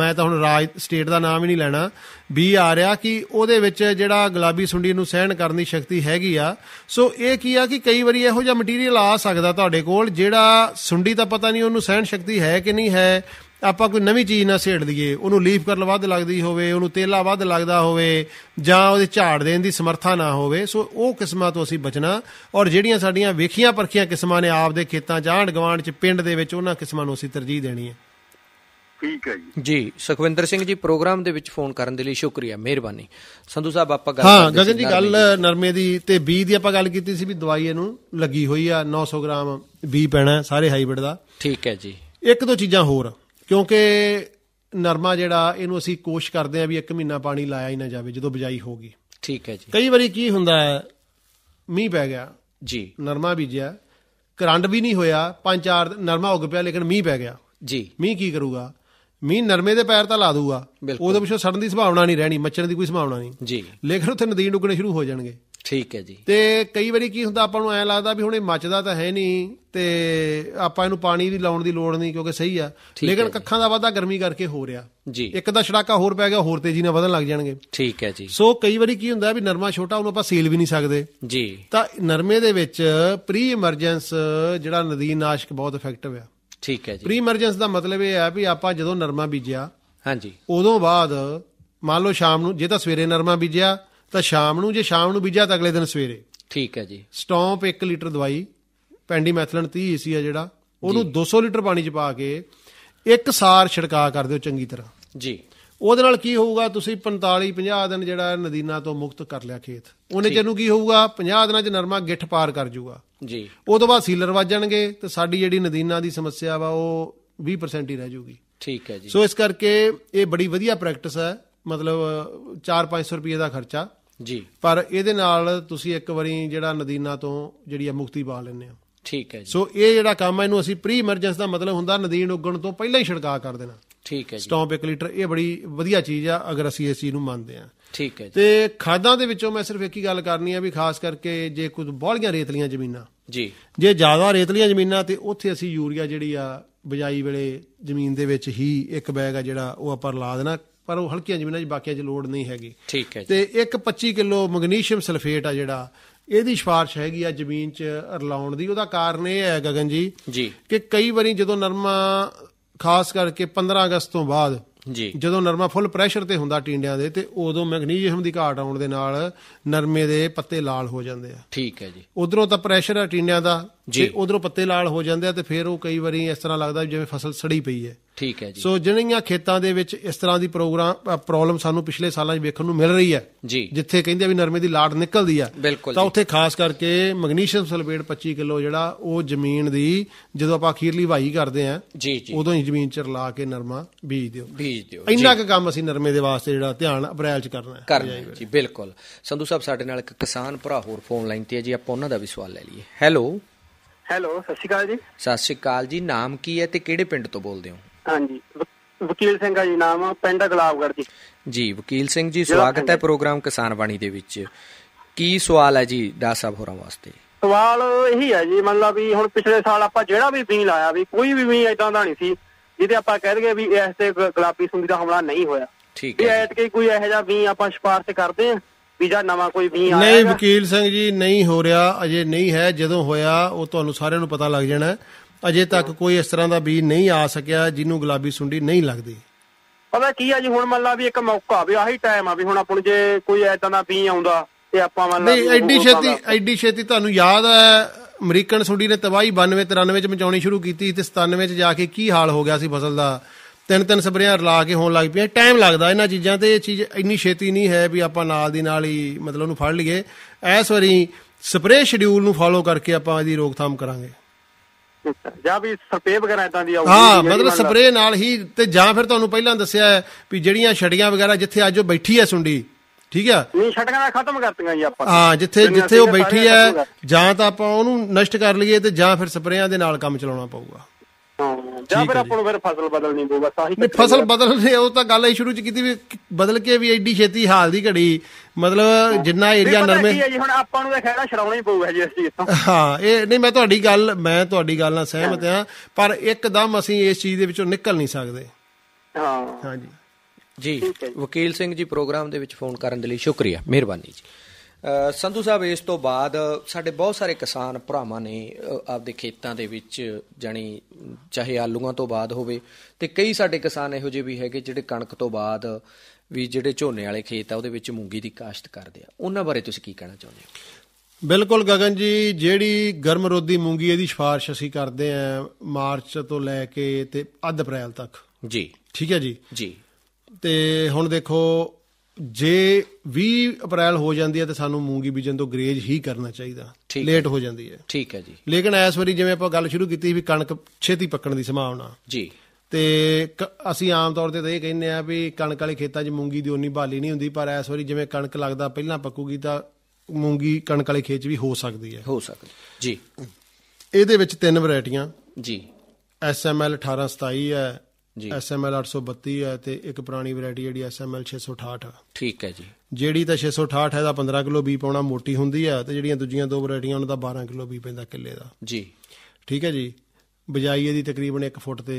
ਮੈਂ ਤਾਂ ਹੁਣ ਰਾਜ ਸਟੇਟ ਦਾ ਨਾਮ ਹੀ ਨਹੀਂ ਲੈਣਾ ਵੀ ਆ ਰਿਹਾ ਕਿ ਉਹਦੇ ਵਿੱਚ ਜਿਹੜਾ ਗੁਲਾਬੀ ਸੁੰਡੀ ਨੂੰ ਸਹਿਣ ਕਰਨ ਦੀ ਸ਼ਕਤੀ ਹੈਗੀ ਆ ਸੋ ਇਹ ਕੀ ਆ ਕਿ ਕਈ ਵਾਰੀ ਇਹੋ ਜਿਹਾ ਮਟੀਰੀਅਲ ਆ ਸਕਦਾ ਤੁਹਾਡੇ ਕੋਲ ਜਿਹੜਾ ਸੁੰਡੀ ਤਾਂ ਪਤਾ ਨਹੀਂ ਉਹਨੂੰ ਸਹਿਣ ਸ਼ਕਤੀ ਹੈ ਕਿ ਨਹੀਂ ਹੈ ਆਪਾਂ ਕੋਈ ਨਵੀਂ ਚੀਜ਼ ਨਾ ਸੇੜ ਲਈਏ ਉਹਨੂੰ ਲੀਫ ਕਰਲ ਵੱਧ ਲੱਗਦੀ ਹੋਵੇ ਉਹਨੂੰ ਤੇਲਾ ਵੱਧ ਲੱਗਦਾ ਹੋਵੇ ਜਾਂ ਉਹਦੇ ਝਾੜ ਦੇਣ ਦੀ ਸਮਰੱਥਾ ਨਾ ਹੋਵੇ ਸੋ ਉਹ ਕਿਸਮਾਂ ਤੋਂ ਅਸੀਂ ਬਚਣਾ ਔਰ ਜਿਹੜੀਆਂ ਸਾਡੀਆਂ ਵੇਖੀਆਂ ਪਰਖੀਆਂ ਕਿਸਮਾਂ ਨੇ ਆਪ ਦੇ ਖੇਤਾਂ ਜਾਂ ਆਂਢ ਗਵਾਂਢ ਚ ਪਿੰਡ ਦੇ ਵਿੱਚ ਉਹਨਾਂ ਕਿਸਮਾਂ ਨੂੰ ਅਸੀਂ ਤਰਜੀਹ ਦੇਣੀ ਹੈ ਠੀਕ ਹੈ ਜੀ ਜੀ ਸੁਖਵਿੰਦਰ ਸਿੰਘ ਜੀ ਪ੍ਰੋਗਰਾਮ ਦੇ ਵਿੱਚ ਫੋਨ ਕਰਨ ਦੇ ਲਈ ਸ਼ੁਕਰੀਆ ਮਿਹਰਬਾਨੀ ਸੰਧੂ ਸਾਹਿਬ ਆਪਾਂ ਗੱਲ ਹਾਂ ਗਗਨ ਜੀ ਗੱਲ ਨਰਮੇ ਦੀ ਤੇ ਬੀ ਦੀ ਆਪਾਂ ਗੱਲ ਕੀਤੀ ਸੀ ਵੀ ਦਵਾਈ ਇਹਨੂੰ ਲੱਗੀ ਹੋਈ ਆ 900 ਗ੍ਰਾਮ ਬੀ ਪੈਣਾ ਸਾਰੇ ਹਾਈਬ੍ਰਿਡ ਦਾ ਠੀਕ ਹੈ ਜੀ ਇੱਕ ਦੋ ਚੀਜ਼ਾਂ ਹੋਰ ਕਿਉਂਕਿ ਨਰਮਾ ਜਿਹੜਾ ਇਹਨੂੰ ਅਸੀਂ ਕੋਸ਼ਿਸ਼ ਕਰਦੇ ਆ ਵੀ ਇੱਕ ਮਹੀਨਾ ਪਾਣੀ ਲਾਇਆ ਹੀ ਨਾ ਜਾਵੇ ਜਦੋਂ ਬਜਾਈ ਹੋਗੀ ਠੀਕ ਹੈ ਜੀ ਕਈ ਵਾਰੀ ਕੀ ਹੁੰਦਾ ਹੈ ਮੀਂਹ ਪੈ ਗਿਆ ਜੀ ਨਰਮਾ ਬੀਜਿਆ ਕਰੰਟ ਵੀ ਨਹੀਂ ਹੋਇਆ ਪੰਜ ਚਾਰ ਨਰਮਾ ਉੱਗ ਪਿਆ ਲੇਕਿਨ ਮੀਂਹ ਪੈ ਗਿਆ ਜੀ ਮੀਂਹ ਕੀ ਕਰੂਗਾ ਮੀਂਹ ਨਰਮੇ ਦੇ ਪੈਰ ਤਾਂ ਲਾ ਦੂਗਾ ਉਹਦੇ ਪਿਛੋਂ ਸੜਨ ਦੀ ਸੰਭਾਵਨਾ ਨਹੀਂ ਰਹਿਣੀ ਮੱਚਣ ਦੀ ਕੋਈ ਸੰਭਾਵਨਾ ਨਹੀਂ ਜੀ ਲੇਕਿਨ ਉੱਥੇ ਨਦੀਨ ਡੁੱਗਣੇ ਸ਼ੁਰੂ ਹੋ ਜਾਣਗੇ ਠੀਕ ਹੈ ਜੀ ਤੇ ਕਈ ਵਾਰੀ ਕੀ ਹੁੰਦਾ ਆਪਾਂ ਨੂੰ ਐ ਲੱਗਦਾ ਵੀ ਹੁਣ ਇਹ ਮੱਚਦਾ ਤਾਂ ਹੈ ਨਹੀਂ ਤੇ ਆਪਾਂ ਇਹਨੂੰ ਪਾਣੀ ਦੀ ਲਾਉਣ ਦੀ ਲੋੜ ਨਹੀਂ ਕਿਉਂਕਿ ਸਹੀ ਆ ਲੇਕਿਨ ਕੱਖਾਂ ਦਾ ਵਾਧਾ ਗਰਮੀ ਕਰਕੇ ਹੋ ਰਿਹਾ ਜੀ ਇੱਕ ਦਾ ਛੜਾਕਾ ਹੋਰ ਪੈ ਗਿਆ ਹੋਰ ਤੇਜ਼ੀ ਨਾਲ ਵਧਣ ਲੱਗ ਜਾਣਗੇ ਠੀਕ ਹੈ ਜੀ ਸੋ ਕਈ ਵਾਰੀ ਕੀ ਹੁੰਦਾ ਵੀ ਨਰਮਾ ਛੋਟਾ ਉਹਨੂੰ ਆਪਾਂ ਸੀਲ ਵੀ ਨਹੀਂ ਸਕਦੇ ਜੀ ਤਾਂ ਨਰਮੇ ਦੇ ਵਿੱਚ ਪ੍ਰੀ ਐਮਰਜੈਂਸ ਜਿਹੜਾ ਨਦੀਨਾਸ਼ਕ ਬਹੁਤ ਇਫੈਕਟਿਵ ਆ ਠੀਕ ਹੈ ਜੀ ਪ੍ਰੀ ਐਮਰਜੈਂਸ ਦਾ ਮਤਲਬ ਇਹ ਆ ਵੀ ਆਪਾਂ ਜਦੋਂ ਨਰਮਾ ਬੀਜਿਆ ਹਾਂਜੀ ਉਦੋਂ ਬਾਅਦ ਮੰਨ ਲਓ ਸ਼ਾਮ ਨੂੰ ਜੇ ਤਾਂ ਸਵੇਰੇ ਨਰਮਾ ਬੀਜਿਆ ਤਾਂ ਸ਼ਾਮ ਨੂੰ ਜੇ ਸ਼ਾਮ ਨੂੰ ਬੀਜਿਆ ਤਾਂ ਅਗਲੇ ਦਿਨ ਸਵੇਰੇ ਠੀਕ ਹੈ ਜੀ ਸਟੌਂਪ 1 ਲੀਟਰ ਦਵਾਈ ਪੈਂਡੀਮੈਥਲਨ 30 ਏਸੀ ਆ ਜਿਹੜਾ ਉਹਨੂੰ 200 ਲੀਟਰ ਪਾਣੀ ਚ ਪਾ ਕੇ ਇੱਕ ਸਾਰ ਛਿੜਕਾ ਕਰ ਦਿਓ ਚੰਗੀ ਤਰ੍ਹਾਂ ਜੀ ਉਹਦੇ ਨਾਲ ਕੀ ਹੋਊਗਾ ਤੁਸੀਂ 45 50 ਦਿਨ ਜਿਹੜਾ ਨਦੀਨਾ ਤੋਂ ਮੁਕਤ ਕਰ ਲਿਆ ਖੇਤ ਉਹਨੇ ਜਿਹਨੂੰ ਕੀ ਹੋਊਗਾ 50 ਦਿਨਾਂ 'ਚ ਨਰਮਾ ਗਿੱਠ ਪਾਰ ਕਰ ਜਾਊਗਾ ਜੀ ਉਹ ਤੋਂ ਬਾਅਦ ਸੀਲਰ ਵੱਜਣਗੇ ਤੇ ਸਾਡੀ ਜਿਹੜੀ ਨਦੀਨਾ ਦੀ ਸਮੱਸਿਆ ਵਾ ਉਹ 20% ਹੀ ਰਹਿ ਜਾਊਗੀ ਠੀਕ ਹੈ ਜੀ ਸੋ ਇਸ ਕਰਕੇ ਇਹ ਬੜੀ ਵਧੀਆ ਪ੍ਰੈਕਟਿਸ ਹੈ ਮਤਲਬ 4-500 ਰੁਪਏ ਦਾ ਖਰਚਾ ਜੀ ਪਰ ਇਹਦੇ ਨਾਲ ਤੁਸੀਂ ਇੱਕ ਵਾਰੀ ਜਿਹੜਾ ਨਦੀਨਾ ਤੋਂ ਜਿਹੜੀ ਆ ਮੁਕਤੀ ਪਾ ਲੈਂਦੇ ਆ ਠੀਕ ਹੈ ਜੀ ਸੋ ਇਹ ਜਿਹੜਾ ਕੰਮ ਹੈ ਇਹਨੂੰ ਅਸੀਂ ਪ੍ਰੀ ਇਮਰਜੈਂਸ ਦਾ ਮਤਲਬ ਹੁੰਦਾ ਨਦੀਨ ਉਗਣ ਤੋਂ ਪਹਿਲਾਂ ਹੀ ਛਿੜਕਾਅ ਕਰ ਦੇਣਾ ਠੀਕ ਹੈ ਜੀ ਸਟੌਪ 1 ਲੀਟਰ ਇਹ ਬੜੀ ਵਧੀਆ ਚੀਜ਼ ਆ ਅਗਰ ਅਸੀਂ ਇਸ ਚੀਜ਼ ਨੂੰ ਮੰਨਦੇ ਆ ਠੀਕ ਹੈ ਜੀ ਤੇ ਖਾਦਾਂ ਦੇ ਵਿੱਚੋਂ ਮੈਂ ਸਿਰਫ ਇੱਕ ਹੀ ਗੱਲ ਕਰਨੀ ਆ ਵੀ ਖਾਸ ਕਰਕੇ ਜੇ ਕੁਝ ਬੋਲੀਆਂ ਰੇਤਲੀਆਂ ਜ਼ਮੀਨਾਂ ਜੀ ਜੇ ਜ਼ਿਆਦਾ ਰੇਤਲੀਆਂ ਜ਼ਮੀਨਾਂ ਤੇ ਉੱਥੇ ਅਸੀਂ ਯੂਰੀਆ ਜਿਹੜੀ ਆ ਬਜਾਈ ਵੇਲੇ ਜ਼ਮੀਨ ਦੇ ਵਿੱਚ ਹੀ ਇੱਕ ਬੈਗ ਆ ਜਿਹੜਾ ਉਹ ਆਪਾਂ ਲਾ ਦੇਣਾ ਪਰ ਉਹ ਹਲਕੀਆਂ ਜ਼ਮੀਨਾਂ 'ਚ ਬਾਕੀਆਂ 'ਚ ਲੋਡ ਨਹੀਂ ਹੈਗੀ ਠੀਕ ਹੈ ਤੇ ਇੱਕ 25 ਕਿਲੋ ਮੈਗਨੀਸ਼ੀਅਮ ਸਲਫੇਟ ਆ ਜਿਹੜਾ ਇਹਦੀ ਸਿਫਾਰਿਸ਼ ਹੈਗੀ ਆ ਜ਼ਮੀਨ 'ਚ ਰਲਾਉਣ ਦੀ ਉਹਦਾ ਕਾਰਨ ਇਹ ਹੈ ਗਗਨ ਜੀ ਜੀ ਕਿ ਕਈ ਵਾਰੀ ਜਦੋਂ ਨਰਮਾ ਖਾਸ ਕਰਕੇ 15 ਅਗਸਤ ਤੋਂ ਬਾਅਦ ਜੀ ਜਦੋਂ ਨਰਮਾ ਫੁੱਲ ਪ੍ਰੈਸ਼ਰ ਤੇ ਹੁੰਦਾ ਟਿੰਡਿਆਂ ਦੇ ਤੇ ਉਦੋਂ ਮੈਗਨੀਸ਼ੀਅਮ ਦੀ ਘਾਟ ਆਉਣ ਦੇ ਨਾਲ ਨਰਮੇ ਦੇ ਪੱਤੇ ਲਾਲ ਹੋ ਜਾਂਦੇ ਆ ਠੀਕ ਹੈ ਜੀ ਉਧਰੋਂ ਤਾਂ ਪ੍ਰੈਸ਼ਰ ਆ ਟਿੰਡਿਆਂ ਦਾ ਜੀ ਉਧਰੋਂ ਪੱਤੇ ਲਾਲ ਹੋ ਜਾਂਦੇ ਆ ਤੇ ਫਿਰ ਉਹ ਕਈ ਵਾਰੀ ਇਸ ਤਰ੍ਹਾਂ ਲੱਗਦਾ ਜਿਵੇਂ ਫਸਲ ਸੜੀ ਪਈ ਹੈ ਠੀਕ ਹੈ ਜੀ ਸੋ ਜਿਹੜੀਆਂ ਖੇਤਾਂ ਦੇ ਵਿੱਚ ਇਸ ਤਰ੍ਹਾਂ ਦੀ ਪ੍ਰੋਗਰਾਮ ਪ੍ਰੋਬਲਮ ਸਾਨੂੰ ਪਿਛਲੇ ਸਾਲਾਂ 'ਚ ਵੇਖਣ ਨੂੰ ਮਿਲ ਰਹੀ ਹੈ ਜੀ ਜਿੱਥੇ ਕਹਿੰਦੇ ਆ ਵੀ ਨਰਮੇ ਦੀ ਲਾੜ ਨਿਕਲਦੀ ਆ ਤਾਂ ਉੱਥੇ ਖਾਸ ਕਰਕੇ ਮੈਗਨੀਸ਼ੀਅਮ ਸਲਫੇਟ 25 ਕਿਲੋ ਜਿਹੜਾ ਉਹ ਜ਼ਮੀਨ ਦੀ ਜਦੋਂ ਆਪਾਂ ਅਖੀਰਲੀ ਵਾਈ ਕਰਦੇ ਆ ਉਦੋਂ ਹੀ ਜ਼ਮੀਨ 'ਚ ਰਲਾ ਕੇ ਨਰਮਾ ਬੀਜ ਦਿਓ ਬੀਜ ਦਿਓ ਇੰਨਾ ਕੁ ਕੰਮ ਅਸੀਂ ਨਰਮੇ ਦੇ ਵਾਸਤੇ ਜਿਹੜਾ ਧਿਆਨ ਅਪ੍ਰੈਲ 'ਚ ਕਰਨਾ ਹੈ ਕਰਨਾ ਜੀ ਬਿਲਕੁਲ ਸੰਧੂ ਸਾਹਿਬ ਸਾਡੇ ਨਾਲ ਇੱਕ ਕਿਸਾਨ ਭਰਾ ਹੋਰ ਫੋਨ ਲਾਈਨ ਤੇ ਹੈ ਜੀ ਆਪਾਂ ਉਹਨਾਂ ਦਾ ਵੀ ਸਵਾਲ ਲੈ ਲਈਏ ਹੈਲੋ ਹੈਲੋ ਸਤਿ ਸ਼੍ਰੀ ਅਕਾਲ ਜੀ ਸਤਿ ਸ਼੍ਰੀ ਅਕਾਲ ਜੀ ਨਾਮ ਕੀ ਹੈ ਤੇ ਕਿਹੜੇ ਪਿੰਡ ਤੋਂ ਬੋਲਦੇ ਹੋ ਹਾਂਜੀ ਵਕੀਲ ਸਿੰਘ ਜੀ ਨਾਮ ਪਿੰਡ ਗਲਾਬਗੜ ਜੀ ਜੀ ਵਕੀਲ ਸਿੰਘ ਜੀ ਸਵਾਗਤ ਹੈ ਪ੍ਰੋਗਰਾਮ ਕਿਸਾਨ ਬਾਣੀ ਦੇ ਵਿੱਚ ਕੀ ਸਵਾਲ ਹੈ ਜੀ ਦਾ ਸਾਹਿਬ ਹੋਰਾਂ ਵਾਸਤੇ ਸਵਾਲ ਇਹੀ ਹੈ ਜੀ ਮੰਨ ਲਾ ਵੀ ਹੁਣ ਪਿਛਲੇ ਸਾਲ ਆਪਾਂ ਜਿਹੜਾ ਵੀ ਬੀਂ ਲਾਇਆ ਵੀ ਕੋਈ ਵੀ ਬੀਂ ਐਦਾਂ ਦਾ ਨਹੀਂ ਸੀ ਜਿਹਦੇ ਆਪਾਂ ਕਹਿ ਦਈਏ ਵੀ ਇਸ ਤੇ ਗੁਲਾਬੀ ਸੁੰਡੀ ਦਾ ਹਮਲਾ ਨਹੀਂ ਹੋਇਆ ਠੀਕ ਹੈ ਕੇ ਕੋਈ ਇਹੋ ਜਿਹਾ ਬੀਂ ਆਪਾਂ ਸਿਫਾਰਸ਼ ਕਰਦੇ ਆ ਵੀ ਜਾਂ ਨਵਾਂ ਕੋਈ ਵੀ ਆਇਆ ਨਹੀਂ ਵਕੀਲ ਸਿੰਘ ਜੀ ਨਹੀਂ ਹੋ ਰਿਹਾ ਅਜੇ ਨਹੀਂ ਹੈ ਜਦੋਂ ਹੋਇਆ ਉਹ ਤੁਹਾਨੂੰ ਸਾਰਿਆਂ ਨੂੰ ਪਤਾ ਲੱਗ ਜਾਣਾ ਅਜੇ ਤੱਕ ਕੋਈ ਇਸ ਤਰ੍ਹਾਂ ਦਾ ਵੀ ਨਹੀਂ ਆ ਸਕਿਆ ਜਿਹਨੂੰ ਗੁਲਾਬੀ ਸੁੰਡੀ ਨਹੀਂ ਲੱਗਦੀ ਪਤਾ ਕੀ ਆ ਜੀ ਹੁਣ ਮੰਨ ਲਾ ਵੀ ਇੱਕ ਮੌਕਾ ਵੀ ਆਹੀ ਟਾਈਮ ਆ ਵੀ ਹੁਣ ਆਪਾਂ ਜੇ ਕੋਈ ਐਦਾਂ ਦਾ ਵੀ ਆਉਂਦਾ ਤੇ ਆਪਾਂ ਮੰਨ ਲਾ ਨਹੀਂ ਐਡੀ ਛੇਤੀ ਐਡੀ ਛੇਤੀ ਤੁਹਾਨੂੰ ਯਾਦ ਹੈ ਅਮਰੀਕਨ ਸੁੰਡੀ ਨੇ ਤਬਾਹੀ 92 93 ਚ ਮਚਾਉਣੀ ਸ਼ੁਰੂ ਕੀਤੀ ਤੇ 97 ਚ ਜਾ ਕੇ ਕੀ ਹਾਲ ਹੋ ਗਿਆ ਸੀ ਫਸਲ ਦਾ ਤਿੰਨ ਤਿੰਨ ਸਪਰੇਆਂ ਰਲਾ ਕੇ ਹੋਣ ਲੱਗ ਪਈਆਂ ਟਾਈਮ ਲੱਗਦਾ ਇਹਨਾਂ ਚੀਜ਼ਾਂ ਤੇ ਇਹ ਚੀਜ਼ ਇੰਨੀ ਛੇਤੀ ਨਹੀਂ ਹੈ ਵੀ ਆਪਾਂ ਨਾਲ ਦੀ ਨਾਲ ਹੀ ਮਤਲਬ ਉਹਨੂੰ ਫੜ ਲਈਏ ਐਸ ਵਾਰੀ ਸਪਰੇ ਸ਼ਡਿਊਲ ਨੂੰ ਫਾਲੋ ਕਰਕੇ ਆਪਾਂ ਇਹਦੀ ਰੋਕਥਾਮ ਕਰਾਂਗੇ ਜਾਂ ਵੀ ਸਪਰੇ ਵਗੈਰਾ ਇਦਾਂ ਦੀ ਆਉਂਦੀ ਹੈ ਹਾਂ ਮਤਲਬ ਸਪਰੇ ਨਾਲ ਹੀ ਤੇ ਜਾਂ ਫਿਰ ਤੁਹਾਨੂੰ ਪਹਿਲਾਂ ਦੱਸਿਆ ਹੈ ਵੀ ਜਿਹੜੀਆਂ ਛੜੀਆਂ ਵਗੈਰਾ ਜਿੱਥੇ ਅੱਜ ਉਹ ਬੈਠੀ ਹੈ ਸੁੰਡੀ ਠੀਕ ਆ ਨਹੀਂ ਛੜੀਆਂ ਦਾ ਖਤਮ ਕਰਤੀਆਂ ਜੀ ਆਪਾਂ ਹਾਂ ਜਿੱਥੇ ਜਿੱਥੇ ਉਹ ਬੈਠੀ ਹੈ ਜਾਂ ਤਾਂ ਆਪਾਂ ਉਹਨੂੰ ਨਸ਼ਟ ਕਰ ਲਈਏ ਤੇ ਜਾਂ ਫਿਰ ਸਪਰੇਆਂ ਦੇ ਨਾਲ ਕੰਮ ਚਲਾਉਣਾ ਪਊਗਾ ਜਾਂ ਫਿਰ ਆਪਾਂ ਨੂੰ ਫਿਰ ਫਸਲ ਬਦਲਣੀ ਪਊ ਬਸ ਆਹੀ ਨਹੀਂ ਫਸਲ ਬਦਲਣੀ ਉਹ ਤਾਂ ਗੱਲ ਹੀ ਸ਼ੁਰੂ ਚ ਕੀਤੀ ਵੀ ਬਦਲ ਕੇ ਵੀ ਐਡੀ ਛੇਤੀ ਹਾਲ ਦੀ ਘੜੀ ਮਤਲਬ ਜਿੰਨਾ ਏਰੀਆ ਨਰਮੇ ਜੀ ਹੁਣ ਆਪਾਂ ਨੂੰ ਇਹ ਖੈੜਾ ਛਰਾਉਣਾ ਹੀ ਪਊਗਾ ਜੀ ਇਸ ਚੀਜ਼ ਤੋਂ ਹਾਂ ਇਹ ਨਹੀਂ ਮੈਂ ਤੁਹਾਡੀ ਗੱਲ ਮੈਂ ਤੁਹਾਡੀ ਗੱਲ ਨਾਲ ਸਹਿਮਤ ਹਾਂ ਪਰ ਇੱਕਦਮ ਅਸੀਂ ਇਸ ਚੀਜ਼ ਦੇ ਵਿੱਚੋਂ ਨਿਕਲ ਨਹੀਂ ਸਕਦੇ ਹਾਂ ਹਾਂ ਜੀ ਜੀ ਵਕੀਲ ਸਿੰਘ ਜੀ ਪ੍ਰੋਗਰਾਮ ਦੇ ਵਿੱਚ ਫੋਨ ਕਰਨ ਦੇ ਲਈ ਸ਼ੁਕਰੀਆ ਮਿਹਰਬਾਨੀ ਜੀ ਸੰਧੂ ਸਾਹਿਬ ਇਸ ਤੋਂ ਬਾਅਦ ਸਾਡੇ ਬਹੁਤ ਸਾਰੇ ਕਿਸਾਨ ਭਰਾਵਾਂ ਨੇ ਆਪਦੇ ਖੇਤਾਂ ਦੇ ਵਿੱਚ ਜਾਨੀ ਚਾਹੇ ਆਲੂਆਂ ਤੋਂ ਬਾਅਦ ਹੋਵੇ ਤੇ ਕਈ ਸਾਡੇ ਕਿਸਾਨ ਇਹੋ ਜਿਹੇ ਵੀ ਹੈਗੇ ਜਿਹੜੇ ਕਣਕ ਤੋਂ ਬਾਅਦ ਵੀ ਜਿਹੜੇ ਝੋਨੇ ਵਾਲੇ ਖੇਤ ਆ ਉਹਦੇ ਵਿੱਚ ਮੂੰਗੀ ਦੀ ਕਾਸ਼ਤ ਕਰਦੇ ਆ ਉਹਨਾਂ ਬਾਰੇ ਤੁਸੀਂ ਕੀ ਕਹਿਣਾ ਚਾਹੁੰਦੇ ਹੋ ਬਿਲਕੁਲ ਗਗਨ ਜੀ ਜਿਹੜੀ ਗਰਮ ਰੋਦੀ ਮੂੰਗੀ ਇਹਦੀ ਸਿਫਾਰਿਸ਼ ਅਸੀਂ ਕਰਦੇ ਆ ਮਾਰਚ ਤੋਂ ਲੈ ਕੇ ਤੇ ਅੱਧ ਅਪ੍ਰੈਲ ਤੱਕ ਜੀ ਠੀਕ ਹੈ ਜੀ ਜੀ ਤੇ ਹੁਣ ਦੇਖੋ ਜੇ 20 ਅਪ੍ਰੈਲ ਹੋ ਜਾਂਦੀ ਹੈ ਤੇ ਸਾਨੂੰ ਮੂੰਗੀ ਬੀਜਣ ਤੋਂ ਗਰੇਜ ਹੀ ਕਰਨਾ ਚਾਹੀਦਾ ਲੇਟ ਹੋ ਜਾਂਦੀ ਹੈ ਠੀਕ ਹੈ ਜੀ ਲੇਕਿਨ ਐਸ ਵਾਰੀ ਜਿਵੇਂ ਆਪਾਂ ਗੱਲ ਸ਼ੁਰੂ ਕੀਤੀ ਵੀ ਕਣਕ ਛੇਤੀ ਪੱਕਣ ਦੀ ਸੰਭਾਵਨਾ ਜੀ ਤੇ ਅਸੀਂ ਆਮ ਤੌਰ ਤੇ ਤਾਂ ਇਹ ਕਹਿੰਦੇ ਆ ਵੀ ਕਣਕ ਵਾਲੇ ਖੇਤਾਂ 'ਚ ਮੂੰਗੀ ਦੀ ਓਨੀ ਬਾਲੀ ਨਹੀਂ ਹੁੰਦੀ ਪਰ ਐਸ ਵਾਰੀ ਜਿਵੇਂ ਕਣਕ ਲੱਗਦਾ ਪਹਿਲਾਂ ਪੱਕੂਗੀ ਤਾਂ ਮੂੰਗੀ ਕਣਕ ਵਾਲੇ ਖੇਤ 'ਚ ਵੀ ਹੋ ਸਕਦੀ ਹੈ ਹੋ ਸਕਦੀ ਜੀ ਇਹਦੇ ਵਿੱਚ ਤਿੰਨ ਵੈਰਾਈਟੀਆਂ ਜੀ ਐਲ 1827 ਹੈ ਜੀ SML 832 ਹੈ ਤੇ ਇੱਕ ਪੁਰਾਣੀ ਵੈਰਾਈਟੀ ਜਿਹੜੀ ਐਸਐਮਐਲ 668 ਠੀਕ ਹੈ ਜੀ ਜਿਹੜੀ ਤਾਂ 668 ਹੈ ਦਾ 15 ਕਿਲੋ ਵੀ ਪਾਉਣਾ ਮੋਟੀ ਹੁੰਦੀ ਹੈ ਤੇ ਜਿਹੜੀਆਂ ਦੂਜੀਆਂ ਦੋ ਵੈਰਾਈਟੀਆਂ ਉਹਨਾਂ ਦਾ 12 ਕਿਲੋ ਵੀ ਪੈਂਦਾ ਕਿੱਲੇ ਦਾ ਜੀ ਠੀਕ ਹੈ ਜੀ ਬਜਾਈ ਇਹਦੀ ਤਕਰੀਬਨ 1 ਫੁੱਟ ਤੇ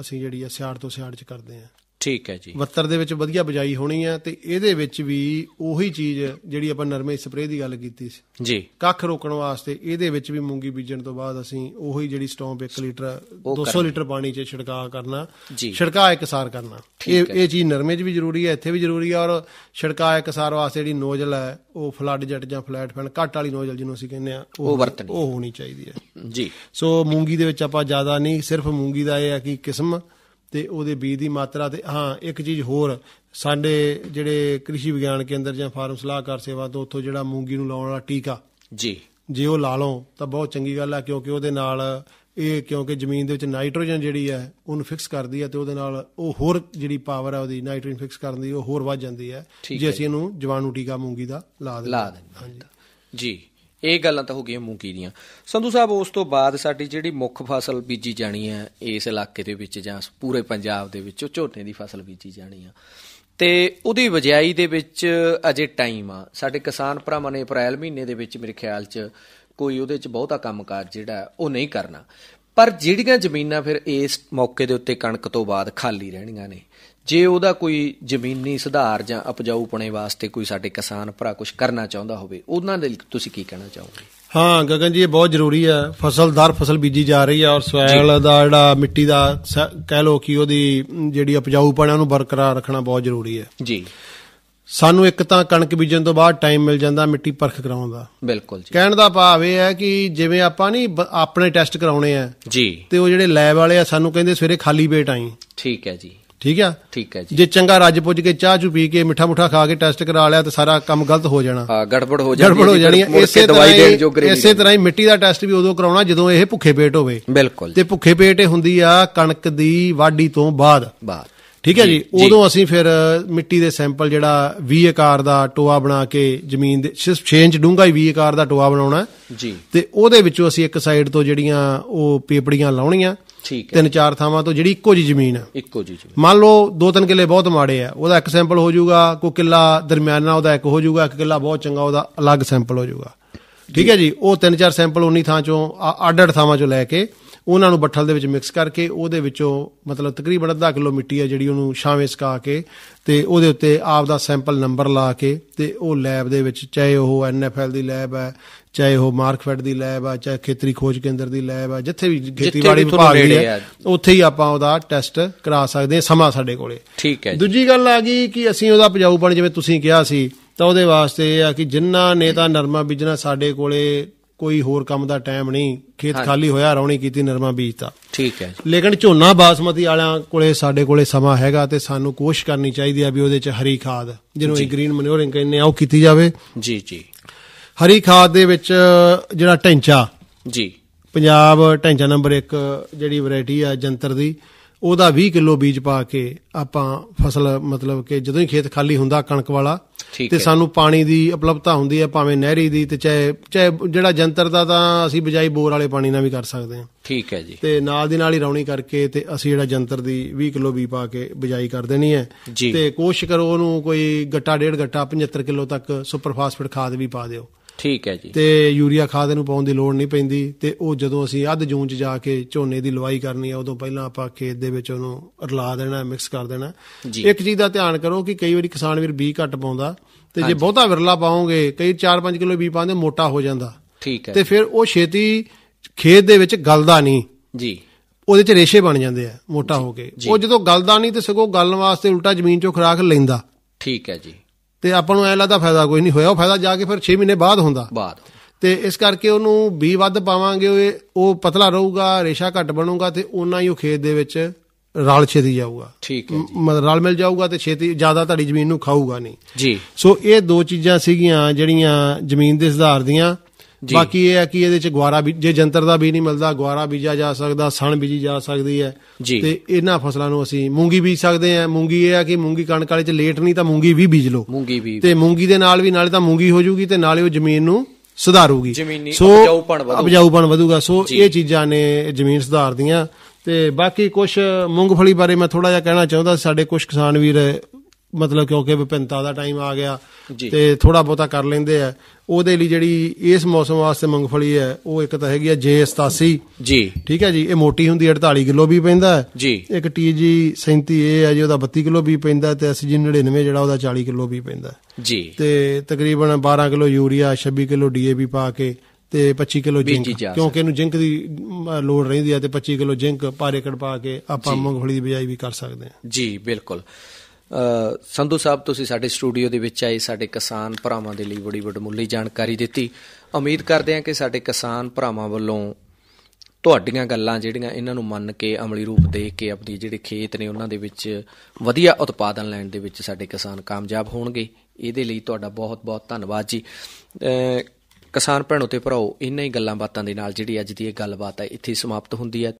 ਅਸੀਂ ਜਿਹੜੀ ਆ ਸਿਆੜ ਤੋਂ ਸਿਆੜ ਚ ਕਰਦੇ ਆ ਠੀਕ ਹੈ ਜੀ 72 ਦੇ ਵਿੱਚ ਵਧੀਆ ਬਜਾਈ ਹੋਣੀ ਹੈ ਤੇ ਇਹਦੇ ਵਿੱਚ ਵੀ ਉਹੀ ਚੀਜ਼ ਜਿਹੜੀ ਆਪਾਂ ਨਰਮੇ ਸਪਰੇਅ ਦੀ ਗੱਲ ਕੀਤੀ ਸੀ ਜੀ ਕੱਖ ਰੋਕਣ ਵਾਸਤੇ ਇਹਦੇ ਵਿੱਚ ਵੀ ਮੂੰਗੀ ਬੀਜਣ ਤੋਂ ਬਾਅਦ ਅਸੀਂ ਉਹੀ ਜਿਹੜੀ ਸਟੌਂਪ 1 ਲੀਟਰ 200 ਲੀਟਰ ਪਾਣੀ 'ਚ ਛਿੜਕਾ ਕਰਨਾ ਛਿੜਕਾ ਇਕਸਾਰ ਕਰਨਾ ਇਹ ਇਹ ਚੀਜ਼ ਨਰਮੇ 'ਚ ਵੀ ਜ਼ਰੂਰੀ ਹੈ ਇੱਥੇ ਵੀ ਜ਼ਰੂਰੀ ਹੈ ਔਰ ਛਿੜਕਾ ਇਕਸਾਰ ਵਾਸਤੇ ਜਿਹੜੀ ਨੋਜ਼ਲ ਹੈ ਉਹ ਫਲੱਡ ਜੈਟ ਜਾਂ ਫਲੈਟ ਫੈਨ ਘੱਟ ਵਾਲੀ ਨੋਜ਼ਲ ਜਿਹਨੂੰ ਅਸੀਂ ਕਹਿੰਦੇ ਆ ਉਹ ਉਹ ਹੋਣੀ ਚਾਹੀਦੀ ਹੈ ਜੀ ਸੋ ਮੂੰਗੀ ਦੇ ਵਿੱਚ ਆਪਾਂ ਜ਼ਿਆਦਾ ਨਹੀਂ ਸਿਰਫ ਮੂੰਗੀ ਦਾ ਇਹ ਹੈ ਕਿ ਕਿਸਮ ਤੇ ਉਹਦੇ ਬੀਜ ਦੀ ਮਾਤਰਾ ਤੇ ਹਾਂ ਇੱਕ ਚੀਜ਼ ਹੋਰ ਸਾਡੇ ਜਿਹੜੇ ਕ੍ਰਿਸ਼ੀ ਵਿਗਿਆਨ ਕੇਂਦਰ ਜਾਂ ਫਾਰਮ ਸਲਾਹਕਾਰ ਸੇਵਾ ਤੋਂ ਉੱਥੋਂ ਜਿਹੜਾ ਮੂੰਗੀ ਨੂੰ ਲਾਉਣ ਵਾਲਾ ਟੀਕਾ ਜੀ ਜੇ ਉਹ ਲਾ ਲਓ ਤਾਂ ਬਹੁਤ ਚੰਗੀ ਗੱਲ ਆ ਕਿਉਂਕਿ ਉਹਦੇ ਨਾਲ ਇਹ ਕਿਉਂਕਿ ਜ਼ਮੀਨ ਦੇ ਵਿੱਚ ਨਾਈਟ੍ਰੋਜਨ ਜਿਹੜੀ ਹੈ ਉਹਨੂੰ ਫਿਕਸ ਕਰਦੀ ਹੈ ਤੇ ਉਹਦੇ ਨਾਲ ਉਹ ਹੋਰ ਜਿਹੜੀ ਪਾਵਰ ਹੈ ਉਹਦੀ ਨਾਈਟ੍ਰੋਜਨ ਫਿਕਸ ਕਰਨ ਦੀ ਉਹ ਹੋਰ ਵੱਧ ਜਾਂਦੀ ਹੈ ਜੇ ਅਸੀਂ ਇਹਨੂੰ ਜਵਾਨੂ ਟੀਕਾ ਮੂੰਗੀ ਦਾ ਲਾ ਦਿੰਦੇ ਹਾਂ ਜੀ ਇਹ ਗੱਲਾਂ ਤਾਂ ਹੋ ਗਈਆਂ ਮੂੰਗੀ ਦੀਆਂ ਸੰਧੂ ਸਾਹਿਬ ਉਸ ਤੋਂ ਬਾਅਦ ਸਾਡੀ ਜਿਹੜੀ ਮੁੱਖ ਫਸਲ ਬੀਜੀ ਜਾਣੀ ਹੈ ਇਸ ਇਲਾਕੇ ਦੇ ਵਿੱਚ ਜਾਂ ਪੂਰੇ ਪੰਜਾਬ ਦੇ ਵਿੱਚ ਝੋਨੇ ਦੀ ਫਸਲ ਬੀਜੀ ਜਾਣੀ ਆ ਤੇ ਉਹਦੀ ਵਜਾਈ ਦੇ ਵਿੱਚ ਅਜੇ ਟਾਈਮ ਆ ਸਾਡੇ ਕਿਸਾਨ ਭਰਾਵਾਂ ਨੇ ਅਪ੍ਰੈਲ ਮਹੀਨੇ ਦੇ ਵਿੱਚ ਮੇਰੇ ਖਿਆਲ 'ਚ ਕੋਈ ਉਹਦੇ 'ਚ ਬਹੁਤਾ ਕੰਮਕਾਰ ਜਿਹੜਾ ਉਹ ਨਹੀਂ ਕਰਨਾ ਪਰ ਜਿਹੜੀਆਂ ਜ਼ਮੀਨਾਂ ਫਿਰ ਇਸ ਮੌਕੇ ਦੇ ਉੱਤੇ ਕਣਕ ਤੋਂ ਬਾਅਦ ਖਾਲੀ ਰਹਿਣੀਆਂ ਨੇ ਜੇ ਉਹਦਾ ਕੋਈ ਜ਼ਮੀਨੀ ਸੁਧਾਰ ਜਾਂ ਉਪਜਾਊਪਣੇ ਵਾਸਤੇ ਕੋਈ ਸਾਡੇ ਕਿਸਾਨ ਭਰਾ ਕੁਝ ਕਰਨਾ ਚਾਹੁੰਦਾ ਹੋਵੇ ਉਹਨਾਂ ਦੇ ਲਈ ਤੁਸੀਂ ਕੀ ਕਹਿਣਾ ਚਾਹੋਗੇ ਹਾਂ ਗਗਨ ਜੀ ਇਹ ਬਹੁਤ ਜ਼ਰੂਰੀ ਆ ਫਸਲਦਾਰ ਫਸਲ ਬੀਜੀ ਜਾ ਰਹੀ ਆ ਔਰ ਸੋਇਲ ਦਾ ਜਿਹੜਾ ਮਿੱਟੀ ਦਾ ਕਹਿ ਲੋ ਕਿ ਉਹਦੀ ਜਿਹੜੀ ਉਪਜਾਊਪਣਾ ਨੂੰ ਬਰਕਰਾਰ ਰੱਖਣਾ ਬਹੁਤ ਜ਼ਰੂਰੀ ਹੈ ਜੀ ਸਾਨੂੰ ਇੱਕ ਤਾਂ ਕਣਕ ਬੀਜਣ ਤੋਂ ਬਾਅਦ ਟਾਈਮ ਮਿਲ ਜਾਂਦਾ ਮਿੱਟੀ ਪਰਖ ਕਰਾਉਣ ਦਾ ਬਿਲਕੁਲ ਜੀ ਕਹਿਣ ਦਾ ਭਾਵ ਇਹ ਹੈ ਕਿ ਜਿਵੇਂ ਆਪਾਂ ਨਹੀਂ ਆਪਣੇ ਟੈਸਟ ਕਰਾਉਣੇ ਆ ਜੀ ਤੇ ਉਹ ਜਿਹੜੇ ਲੈਬ ਵਾਲੇ ਆ ਸਾਨੂੰ ਕਹਿੰਦੇ ਸਵੇਰੇ ਖਾਲੀ ਪੇਟ ਆਈ ਠੀਕ ਹੈ ਜੀ ਠੀਕ ਆ ਠੀਕ ਹੈ ਜੀ ਜੇ ਚੰਗਾ ਰੱਜ ਪੁੱਜ ਕੇ ਚਾਹ ਚੂ ਪੀ ਕੇ ਮਿੱਠਾ ਮੁੱਠਾ ਖਾ ਕੇ ਟੈਸਟ ਕਰਾ ਲਿਆ ਤਾਂ ਸਾਰਾ ਕੰਮ ਗਲਤ ਹੋ ਜਾਣਾ ਹਾਂ ਗੜਬੜ ਹੋ ਜਾਣੀ ਗੜਬੜ ਹੋ ਜਾਣੀ ਇਸੇ ਤਰ੍ਹਾਂ ਇਸੇ ਤਰ੍ਹਾਂ ਹੀ ਮਿੱਟੀ ਦਾ ਟੈਸਟ ਵੀ ਉਦੋਂ ਕਰਾਉਣਾ ਜਦੋਂ ਇਹ ਭੁੱਖੇ ਪੇਟ ਹੋਵੇ ਬਿਲਕੁਲ ਤੇ ਭੁੱਖੇ ਪੇਟ ਹੁੰਦੀ ਆ ਕਣਕ ਦੀ ਵਾਢੀ ਤੋਂ ਬਾਅਦ ਬਾਅਦ ਠੀਕ ਹੈ ਜੀ ਉਦੋਂ ਅਸੀਂ ਫਿਰ ਮਿੱਟੀ ਦੇ ਸੈਂਪਲ ਜਿਹੜਾ 20 ਆਕਾਰ ਦਾ ਟੋਆ ਬਣਾ ਕੇ ਜ਼ਮੀਨ ਦੇ 6 ਇੰਚ ਡੂੰਘਾ ਹੀ 20 ਆਕਾਰ ਦਾ ਟੋਆ ਬਣਾਉਣਾ ਜੀ ਤੇ ਉਹਦੇ ਵਿੱਚੋਂ ਅਸੀਂ ਇੱਕ ਸਾਈਡ ਤੋਂ ਜਿਹੜੀਆਂ ਉਹ ਪੇਪੜੀਆਂ ਲਾਉਣੀਆਂ ਠੀਕ ਹੈ ਤਿੰਨ ਚਾਰ ਥਾਵਾਂ ਤੋਂ ਜਿਹੜੀ ਇੱਕੋ ਜੀ ਜ਼ਮੀਨ ਹੈ ਇੱਕੋ ਜੀ ਜ਼ਮੀਨ ਮੰਨ ਲਓ ਦੋ ਤਿੰਨ ਕਿੱਲੇ ਬਹੁਤ ਮਾੜੇ ਆ ਉਹਦਾ ਇੱਕ ਸੈਂਪਲ ਹੋ ਜਾਊਗਾ ਕੋਈ ਕਿੱਲਾ ਦਰਮਿਆਨਾ ਉਹਦਾ ਇੱਕ ਹੋ ਜਾਊਗਾ ਇੱਕ ਕਿੱਲਾ ਬਹੁਤ ਚੰਗਾ ਉਹਦਾ ਅਲੱਗ ਸੈਂਪਲ ਹੋ ਜਾਊਗਾ ਠੀਕ ਹੈ ਜੀ ਉਹ ਤਿੰਨ ਚਾਰ ਸੈਂਪਲ ਉਨੀ ਥਾਂ ਚੋਂ ਅੱਡ ਥਾਵਾਂ ਚੋਂ ਲੈ ਕੇ ਉਹਨਾਂ ਨੂੰ ਬੱਠਲ ਦੇ ਵਿੱਚ ਮਿਕਸ ਕਰਕੇ ਉਹਦੇ ਵਿੱਚੋਂ ਮਤਲਬ ਤਕਰੀਬਨ 1/2 ਕਿਲੋ ਮਿੱਟੀ ਹੈ ਜਿਹੜੀ ਉਹਨੂੰ ਛਾਵੇਂ ਸਕਾ ਕੇ ਤੇ ਉਹਦੇ ਉੱਤੇ ਆਪ ਦਾ ਸੈਂਪਲ ਨੰਬਰ ਲਾ ਕੇ ਤੇ ਉਹ ਲੈਬ ਦੇ ਵਿੱਚ ਚਾਹੇ ਉਹ ਐਨਐਫਐਲ ਦੀ ਲੈਬ ਹੈ ਚਾਹੇ ਉਹ ਮਾਰਕਫੈਟ ਦੀ ਲੈਬ ਆ ਚਾਹੇ ਖੇਤਰੀ ਖੋਜ ਕੇਂਦਰ ਦੀ ਲੈਬ ਆ ਜਿੱਥੇ ਵੀ ਖੇਤੀਬਾੜੀ ਵਿਭਾਗ ਦੀ ਹੈ ਉੱਥੇ ਹੀ ਆਪਾਂ ਉਹਦਾ ਟੈਸਟ ਕਰਾ ਸਕਦੇ ਹਾਂ ਸਮਾਂ ਸਾਡੇ ਕੋਲੇ ਠੀਕ ਹੈ ਦੂਜੀ ਗੱਲ ਆ ਗਈ ਕਿ ਅਸੀਂ ਉਹਦਾ ਬਣ ਜਿਵੇਂ ਤੁਸੀਂ ਕਿਹਾ ਸੀ ਤਾਂ ਉਹਦੇ ਵਾਸਤੇ ਇਹ ਆ ਕਿ ਜਿੰਨਾ ਨੇ ਤਾਂ ਨਰਮਾ ਬੀਜਣਾ ਸਾਡੇ ਕੋਲੇ ਕੋਈ ਹੋਰ ਕੰਮ ਦਾ ਟਾਈਮ ਨਹੀਂ ਖੇਤ ਖਾਲੀ ਹੋਇਆ ਰੌਣੀ ਕੀਤੀ ਨਰਮਾ ਬੀਜਤਾ ਠੀਕ ਹੈ ਜੀ ਲੇਕਿਨ ਝੋਨਾ ਬਾਸਮਤੀ ਵਾਲਿਆਂ ਕੋਲੇ ਸਾਡੇ ਕੋਲੇ ਸਮਾਂ ਹੈਗਾ ਤੇ ਸਾਨੂੰ ਕੋਸ਼ਿਸ਼ ਕਰਨੀ ਚਾਹੀਦੀ ਆ ਵੀ ਉਹਦੇ ਚ ਹਰੀ ਖਾਦ ਜਿਹਨੂੰ ਇਹ ਗ੍ਰੀਨ ਮੈਨੂਰਿੰਗ ਕਹਿੰਦੇ ਆ ਉਹ ਕੀਤੀ ਜਾਵੇ ਜੀ ਜੀ ਹਰੀ ਖਾਦ ਦੇ ਵਿੱਚ ਜਿਹੜਾ ਢੈਂਚਾ ਜੀ ਪੰਜਾਬ ਢੈਂਚਾ ਨੰਬਰ 1 ਜਿਹੜੀ ਵੈਰਾਈਟੀ ਆ ਜੰਤਰ ਦੀ ਉਹਦਾ 20 ਕਿਲੋ ਬੀਜ ਪਾ ਕੇ ਆਪਾਂ ਫਸਲ ਮਤਲਬ ਕਿ ਜਦੋਂ ਹੀ ਖੇਤ ਖਾਲੀ ਹੁੰਦਾ ਕਣਕ ਵਾਲਾ ਤੇ ਸਾਨੂੰ ਪਾਣੀ ਦੀ ਉਪਲਬਧਤਾ ਹੁੰਦੀ ਹੈ ਭਾਵੇਂ ਨਹਿਰੀ ਦੀ ਤੇ ਚਾਹੇ ਚਾਹੇ ਜਿਹੜਾ ਜੰਤਰ ਦਾ ਤਾਂ ਅਸੀਂ ਬਜਾਈ ਬੋਰ ਵਾਲੇ ਪਾਣੀ ਨਾਲ ਵੀ ਕਰ ਸਕਦੇ ਹਾਂ ਠੀਕ ਹੈ ਜੀ ਤੇ ਨਾਲ ਦੀ ਨਾਲ ਹੀ ਰੌਣੀ ਕਰਕੇ ਤੇ ਅਸੀਂ ਜਿਹੜਾ ਜੰਤਰ ਦੀ 20 ਕਿਲੋ ਵੀ ਪਾ ਕੇ ਬਜਾਈ ਕਰ ਦੇਣੀ ਹੈ ਤੇ ਕੋਸ਼ਿਸ਼ ਕਰੋ ਉਹਨੂੰ ਕੋਈ ਗੱਟਾ ਡੇਢ ਗੱਟਾ 75 ਕਿਲੋ ਤੱਕ ਸੁਪਰ ਫਾਸਫੇਟ ਖਾਦ ਵੀ ਪਾ ਦਿਓ ਠੀਕ ਹੈ ਜੀ ਤੇ ਯੂਰੀਆ ਖਾਦ ਨੂੰ ਪਾਉਣ ਦੀ ਲੋੜ ਨਹੀਂ ਪੈਂਦੀ ਤੇ ਉਹ ਜਦੋਂ ਅਸੀਂ ਅੱਧ ਜੂਨ ਚ ਜਾ ਕੇ ਝੋਨੇ ਦੀ ਲਵਾਈ ਕਰਨੀ ਹੈ ਉਦੋਂ ਪਹਿਲਾਂ ਆਪਾਂ ਖੇਤ ਦੇ ਵਿੱਚ ਉਹਨੂੰ ਰਲਾ ਦੇਣਾ ਮਿਕਸ ਕਰ ਦੇਣਾ ਇੱਕ ਚੀਜ਼ ਦਾ ਧਿਆਨ ਕਰੋ ਕਿ ਕਈ ਵਾਰੀ ਕਿਸਾਨ ਵੀਰ ਬੀ ਘੱਟ ਪਾਉਂਦਾ ਤੇ ਜੇ ਬਹੁਤਾ ਵਿਰਲਾ ਪਾਉਂਗੇ ਕਈ 4-5 ਕਿਲੋ ਬੀ ਪਾਉਂਦੇ ਮੋਟਾ ਹੋ ਜਾਂਦਾ ਠੀਕ ਹੈ ਤੇ ਫਿਰ ਉਹ ਛੇਤੀ ਖੇਤ ਦੇ ਵਿੱਚ ਗਲਦਾ ਨਹੀਂ ਜੀ ਉਹਦੇ ਚ ਰੇਸ਼ੇ ਬਣ ਜਾਂਦੇ ਆ ਮੋਟਾ ਹੋ ਕੇ ਉਹ ਜਦੋਂ ਗਲਦਾ ਨਹੀਂ ਤੇ ਸਗੋਂ ਗਲਣ ਵਾਸਤੇ ਉਲਟਾ ਜ਼ਮੀਨ ਚੋਂ ਖਰਾਕ ਲੈਂਦਾ ਠੀਕ ਹੈ ਜੀ ਤੇ ਆਪਾਂ ਨੂੰ ਐ ਲੱਗਦਾ ਫਾਇਦਾ ਕੋਈ ਨਹੀਂ ਹੋਇਆ ਉਹ ਫਾਇਦਾ ਜਾ ਕੇ ਫਿਰ 6 ਮਹੀਨੇ ਬਾਅਦ ਹੁੰਦਾ ਬਾਅਦ ਤੇ ਇਸ ਕਰਕੇ ਉਹਨੂੰ ਵੀ ਵੱਧ ਪਾਵਾਂਗੇ ਉਹ ਪਤਲਾ ਰਹੂਗਾ ਰੇਸ਼ਾ ਘੱਟ ਬਣੂਗਾ ਤੇ ਉਨਾ ਹੀ ਉਹ ਖੇਤ ਦੇ ਵਿੱਚ ਰਲ ਛੇਤੀ ਜਾਊਗਾ ਠੀਕ ਹੈ ਜੀ ਮਤਲਬ ਰਲ ਮਿਲ ਜਾਊਗਾ ਤੇ ਛੇਤੀ ਜ਼ਿਆਦਾ ਤੁਹਾਡੀ ਜ਼ਮੀਨ ਨੂੰ ਖਾਊਗਾ ਨਹੀਂ ਜੀ ਸੋ ਇਹ ਦੋ ਚੀਜ਼ਾਂ ਸੀਗੀਆਂ ਜਿਹੜੀਆਂ ਜ਼ਮੀਨ ਦੇ ਸੁਧਾਰ ਦੀਆਂ ਬਾਕੀ ਇਹ ਹੈ ਕਿ ਇਹਦੇ ਚ ਗਵਾਰਾ ਵੀ ਜੇ ਜੰਤਰ ਦਾ ਵੀ ਨਹੀਂ ਮਿਲਦਾ ਗਵਾਰਾ ਬੀਜਿਆ ਜਾ ਸਕਦਾ ਸਣ ਬੀਜੀ ਜਾ ਸਕਦੀ ਹੈ ਤੇ ਇਹਨਾਂ ਫਸਲਾਂ ਨੂੰ ਅਸੀਂ ਮੂੰਗੀ ਬੀਜ ਸਕਦੇ ਹਾਂ ਮੂੰਗੀ ਇਹ ਹੈ ਕਿ ਮੂੰਗੀ ਕਣਕ ਵਾਲੇ ਚ ਲੇਟ ਨਹੀਂ ਤਾਂ ਮੂੰਗੀ ਵੀ ਬੀਜ ਲਓ ਮੂੰਗੀ ਵੀ ਤੇ ਮੂੰਗੀ ਦੇ ਨਾਲ ਵੀ ਨਾਲੇ ਤਾਂ ਮੂੰਗੀ ਹੋ ਜੂਗੀ ਤੇ ਨਾਲੇ ਉਹ ਜ਼ਮੀਨ ਨੂੰ ਸੁਧਾਰੂਗੀ ਸੋ ਉਪਜਾਊਪਣ ਵਧੂਗਾ ਸੋ ਇਹ ਚੀਜ਼ਾਂ ਨੇ ਜ਼ਮੀਨ ਸੁਧਾਰਦੀਆਂ ਤੇ ਬਾਕੀ ਕੁਝ ਮੂੰਗਫਲੀ ਬਾਰੇ ਮੈਂ ਥੋੜਾ ਜਿਹਾ ਕਹਿਣਾ ਚਾਹੁੰਦਾ ਸਾਡੇ ਕੁਝ ਕਿਸਾਨ ਵੀਰ ਮਤਲਬ ਕਿਉਂਕਿ ਵਿਪਿੰਤਾ ਦਾ ਟਾਈਮ ਆ ਗਿਆ ਤੇ ਥੋੜਾ ਬਹੁਤਾ ਕਰ ਲੈਂਦੇ ਆ ਉਹਦੇ ਲਈ ਜਿਹੜੀ ਇਸ ਮੌਸਮ ਵਾਸਤੇ ਮੂੰਗਫਲੀ ਹੈ ਉਹ ਇੱਕ ਤਾਂ ਹੈਗੀ ਆ J87 ਜੀ ਠੀਕ ਹੈ ਜੀ ਇਹ ਮੋਟੀ ਹੁੰਦੀ 48 ਕਿਲੋ ਵੀ ਪੈਂਦਾ ਹੈ ਜੀ ਇੱਕ TG 37 ਹੈ ਜੀ ਉਹਦਾ 32 ਕਿਲੋ ਵੀ ਪੈਂਦਾ ਤੇ SG 99 ਜਿਹੜਾ ਉਹਦਾ 40 ਕਿਲੋ ਵੀ ਪੈਂਦਾ ਜੀ ਤੇ ਤਕਰੀਬਨ 12 ਕਿਲੋ ਯੂਰੀਆ 26 ਕਿਲੋ DAP ਪਾ ਕੇ ਤੇ 25 ਕਿਲੋ ਜਿੰਕ ਕਿਉਂਕਿ ਇਹਨੂੰ ਜਿੰਕ ਦੀ ਲੋੜ ਰਹਿੰਦੀ ਹੈ ਤੇ 25 ਕਿਲੋ ਜਿੰਕ ਪਰ ਏਕੜ ਪਾ ਕੇ ਆਪਾਂ ਮੂੰਗਫਲੀ ਦੀ ਬਿਜਾਈ ਵੀ ਕਰ ਸਕਦੇ ਹਾਂ ਜੀ ਬਿਲਕੁਲ ਸੰਧੂ ਸਾਹਿਬ ਤੁਸੀਂ ਸਾਡੇ ਸਟੂਡੀਓ ਦੇ ਵਿੱਚ ਆਏ ਸਾਡੇ ਕਿਸਾਨ ਭਰਾਵਾਂ ਦੇ ਲਈ ਬੜੀ ਵੱਡਮੁੱਲੀ ਜਾਣਕਾਰੀ ਦਿੱਤੀ ਉਮੀਦ ਕਰਦੇ ਹਾਂ ਕਿ ਸਾਡੇ ਕਿਸਾਨ ਭਰਾਵਾਂ ਵੱਲੋਂ ਤੁਹਾਡੀਆਂ ਗੱਲਾਂ ਜਿਹੜੀਆਂ ਇਹਨਾਂ ਨੂੰ ਮੰਨ ਕੇ ਅਮਲੀ ਰੂਪ ਦੇ ਕੇ ਆਪਣੀ ਜਿਹੜੇ ਖੇਤ ਨੇ ਉਹਨਾਂ ਦੇ ਵਿੱਚ ਵਧੀਆ ਉਤਪਾਦਨ ਲੈਣ ਦੇ ਵਿੱਚ ਸਾਡੇ ਕਿਸਾਨ ਕਾਮਯਾਬ ਹੋਣਗੇ ਇਹਦੇ ਲਈ ਤੁਹਾਡਾ ਬਹੁਤ-ਬਹੁਤ ਧੰਨਵਾਦ ਜੀ ਕਿਸਾਨ ਭੈਣੋ ਤੇ ਭਰਾਓ ਇਨ੍ਹਾਂ ਹੀ ਗੱਲਾਂ ਬਾਤਾਂ ਦੇ ਨਾਲ ਜਿਹੜੀ ਅੱਜ ਦੀ ਇਹ ਗੱਲਬਾਤ ਹੈ ਇੱਥੇ ਸਮਾਪਤ ਹੁੰਦੀ ਹੈ